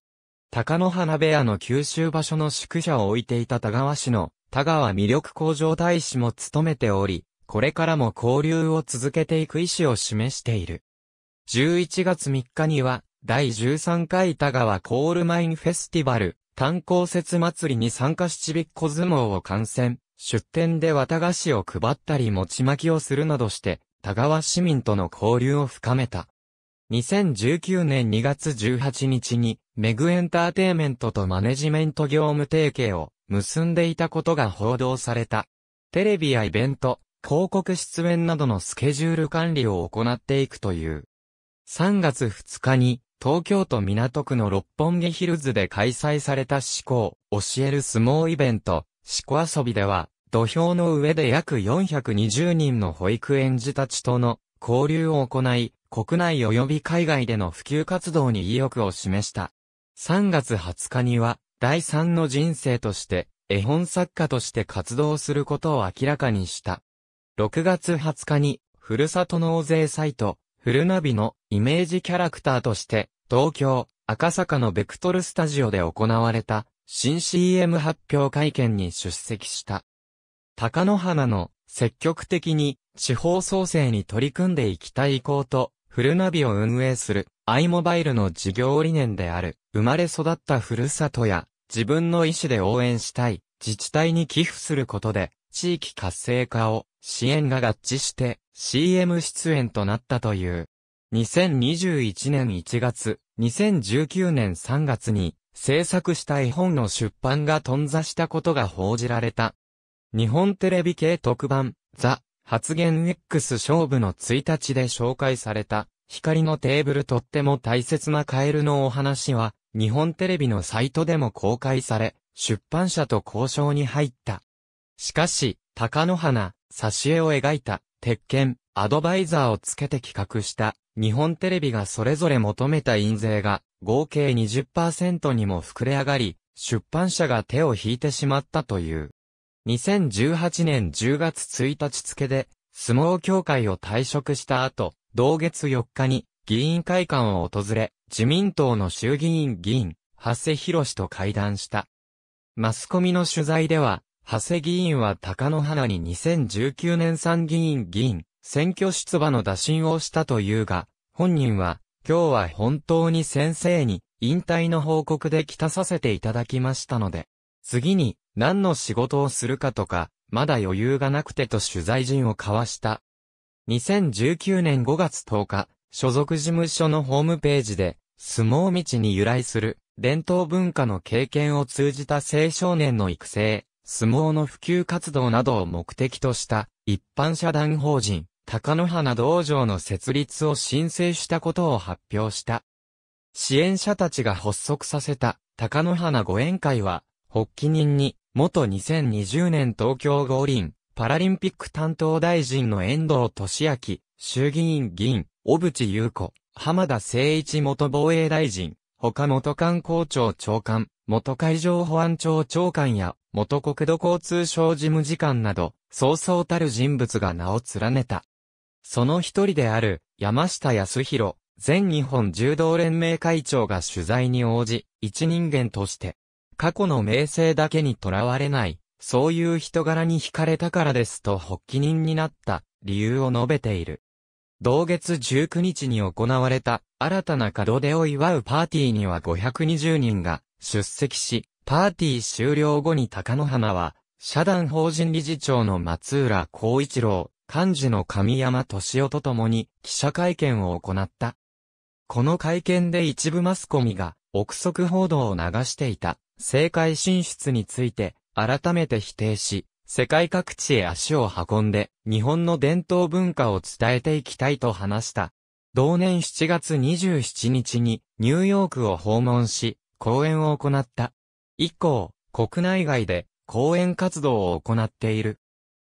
高野花部屋の九州場所の宿舎を置いていた田川市の田川魅力向上大使も務めており、これからも交流を続けていく意思を示している。11月3日には、第13回田川コールマインフェスティバル、炭鉱節祭りに参加しちびっこ相撲を観戦、出店で綿菓子を配ったり餅巻きをするなどして、田川市民との交流を深めた。2019年2月18日に、メグエンターテイメントとマネジメント業務提携を結んでいたことが報道された。テレビやイベント、広告出演などのスケジュール管理を行っていくという。3月2日に、東京都港区の六本木ヒルズで開催された思考、教える相撲イベント、思考遊びでは、土俵の上で約420人の保育園児たちとの交流を行い、国内及び海外での普及活動に意欲を示した。3月20日には、第3の人生として、絵本作家として活動することを明らかにした。6月20日に、ふるさと納税サイト、フルナビのイメージキャラクターとして、東京、赤坂のベクトルスタジオで行われた、新 CM 発表会見に出席した。高野花の積極的に地方創生に取り組んでいきたい意向とフルナビを運営する iMobile の事業理念である、生まれ育ったふるさとや、自分の意思で応援したい、自治体に寄付することで、地域活性化を、支援が合致して、CM 出演となったという。2021年1月、2019年3月に、制作した絵本の出版が頓挫したことが報じられた。日本テレビ系特番、ザ・発言 X 勝負の1日で紹介された、光のテーブルとっても大切なカエルのお話は、日本テレビのサイトでも公開され、出版社と交渉に入った。しかし、高野花、挿絵を描いた、鉄拳、アドバイザーをつけて企画した、日本テレビがそれぞれ求めた印税が、合計20%にも膨れ上がり、出版社が手を引いてしまったという。2018年10月1日付で、相撲協会を退職した後、同月4日に議員会館を訪れ、自民党の衆議院議員、長谷博士と会談した。マスコミの取材では、長谷議員は高野花に2019年参議院議員、選挙出馬の打診をしたというが、本人は、今日は本当に先生に、引退の報告で来たさせていただきましたので、次に、何の仕事をするかとか、まだ余裕がなくてと取材陣を交わした。2019年5月10日、所属事務所のホームページで、相撲道に由来する、伝統文化の経験を通じた青少年の育成、相撲の普及活動などを目的とした、一般社団法人、高野花道場の設立を申請したことを発表した。支援者たちが発足させた、高野花ご縁会は、発起人に、元2020年東京五輪、パラリンピック担当大臣の遠藤俊明、衆議院議員、小渕優子、浜田誠一元防衛大臣、他元官光庁長官、元海上保安庁長官や、元国土交通省事務次官など、そうそうたる人物が名を連ねた。その一人である、山下康弘、全日本柔道連盟会長が取材に応じ、一人間として、過去の名声だけにとらわれない、そういう人柄に惹かれたからですと発起人になった理由を述べている。同月19日に行われた新たな門出を祝うパーティーには520人が出席し、パーティー終了後に高野花は、社団法人理事長の松浦光一郎、幹事の神山敏夫と共に記者会見を行った。この会見で一部マスコミが憶測報道を流していた政界進出について、改めて否定し、世界各地へ足を運んで、日本の伝統文化を伝えていきたいと話した。同年7月27日に、ニューヨークを訪問し、講演を行った。以降、国内外で、講演活動を行っている。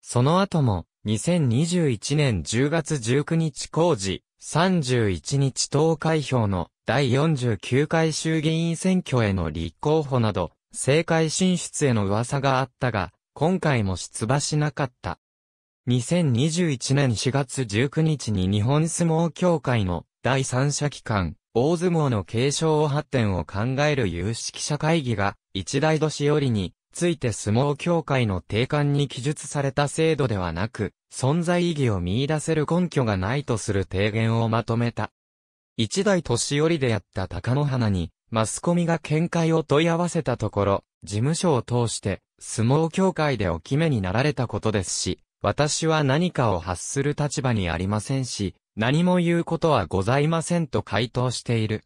その後も、2021年10月19日工事、31日投開票の第49回衆議院選挙への立候補など、政界進出への噂があったが、今回も出馬しなかった。2021年4月19日に日本相撲協会の第三者機関、大相撲の継承を発展を考える有識者会議が、一大年寄りに、ついて相撲協会の定款に記述された制度ではなく、存在意義を見出せる根拠がないとする提言をまとめた。一代年寄りであった高野花に、マスコミが見解を問い合わせたところ、事務所を通して、相撲協会でお決めになられたことですし、私は何かを発する立場にありませんし、何も言うことはございませんと回答している。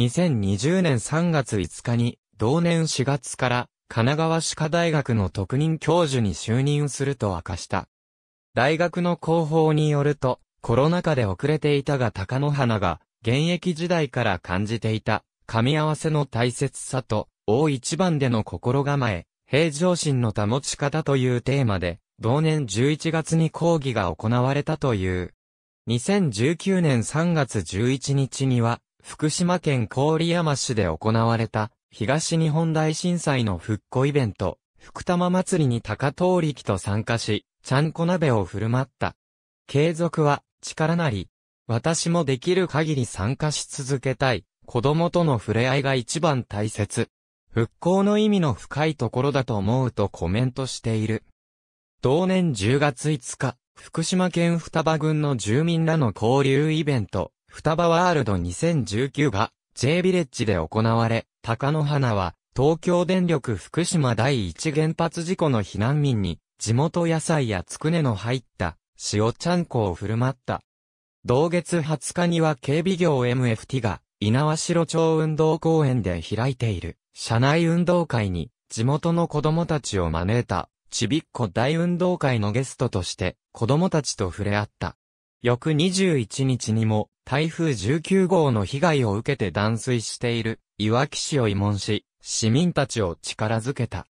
2020年3月5日に、同年4月から、神奈川歯科大学の特任教授に就任すると明かした。大学の広報によると、コロナ禍で遅れていたが高野花が、現役時代から感じていた、噛み合わせの大切さと、大一番での心構え、平常心の保ち方というテーマで、同年11月に講義が行われたという。2019年3月11日には、福島県郡山市で行われた、東日本大震災の復興イベント、福玉祭りに高通力と参加し、ちゃんこ鍋を振る舞った。継続は、力なり、私もできる限り参加し続けたい。子供との触れ合いが一番大切。復興の意味の深いところだと思うとコメントしている。同年10月5日、福島県双葉郡の住民らの交流イベント、双葉ワールド2019が J ビレッジで行われ、高野花は東京電力福島第一原発事故の避難民に地元野菜やつくねの入った塩ちゃんこを振る舞った。同月20日には警備業 MFT が、稲苗城町運動公園で開いている、社内運動会に、地元の子供たちを招いた、ちびっこ大運動会のゲストとして、子供たちと触れ合った。翌21日にも、台風19号の被害を受けて断水している、いわき市を慰問し、市民たちを力づけた。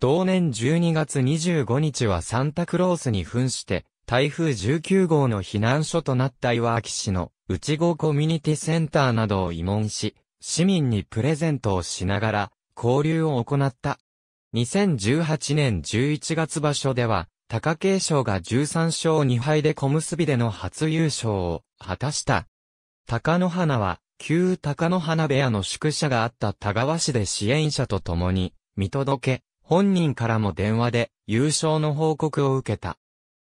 同年12月25日はサンタクロースに扮して、台風19号の避難所となった岩秋市の内郷コミュニティセンターなどを慰問し、市民にプレゼントをしながら交流を行った。2018年11月場所では、貴景勝が13勝2敗で小結での初優勝を果たした。貴野花は、旧貴野花部屋の宿舎があった田川市で支援者と共に、見届け、本人からも電話で優勝の報告を受けた。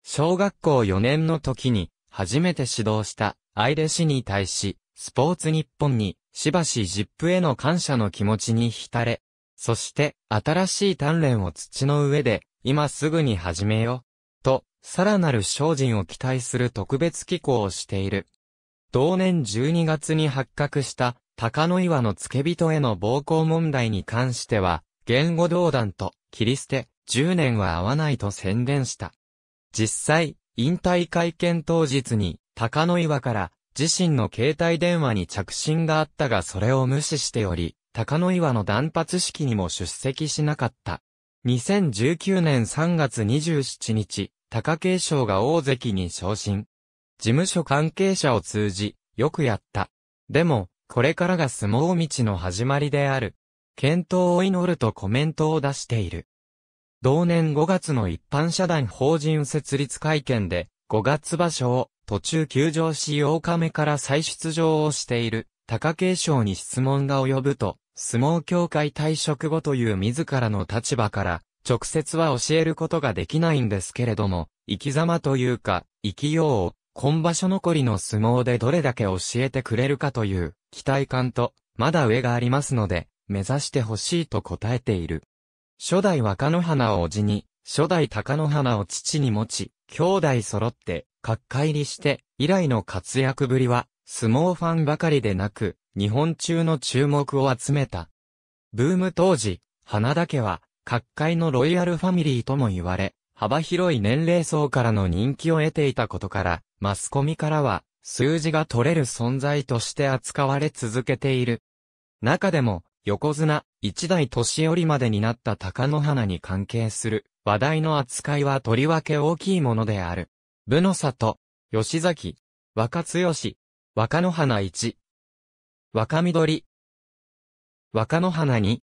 小学校4年の時に、初めて指導したアイレ氏に対し、スポーツ日本に、しばしジップへの感謝の気持ちに浸れ。そして、新しい鍛錬を土の上で、今すぐに始めよ。と、さらなる精進を期待する特別機構をしている。同年12月に発覚した、高野岩の付け人への暴行問題に関しては、言語道断と、切り捨て、10年は合わないと宣伝した。実際、引退会見当日に、高野岩から自身の携帯電話に着信があったがそれを無視しており、高野岩の断髪式にも出席しなかった。2019年3月27日、貴景勝が大関に昇進。事務所関係者を通じ、よくやった。でも、これからが相撲道の始まりである。検討を祈るとコメントを出している。同年5月の一般社団法人設立会見で、5月場所を途中休場し8日目から再出場をしている貴景勝に質問が及ぶと、相撲協会退職後という自らの立場から、直接は教えることができないんですけれども、生き様というか、生きようを、今場所残りの相撲でどれだけ教えてくれるかという、期待感と、まだ上がありますので、目指してほしいと答えている。初代若野花を叔父に、初代高野花を父に持ち、兄弟揃って、各界入りして、以来の活躍ぶりは、相撲ファンばかりでなく、日本中の注目を集めた。ブーム当時、花田家は、各界のロイヤルファミリーとも言われ、幅広い年齢層からの人気を得ていたことから、マスコミからは、数字が取れる存在として扱われ続けている。中でも、横綱、一代年寄りまでになった貴乃花に関係する話題の扱いはとりわけ大きいものである。部の里、吉崎、若強若野花一、若緑、若野花二、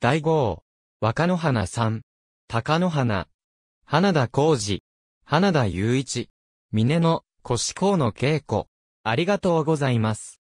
大号、若野花三、貴乃花、花田浩二、花田雄一、峰野、腰甲の稽古、ありがとうございます。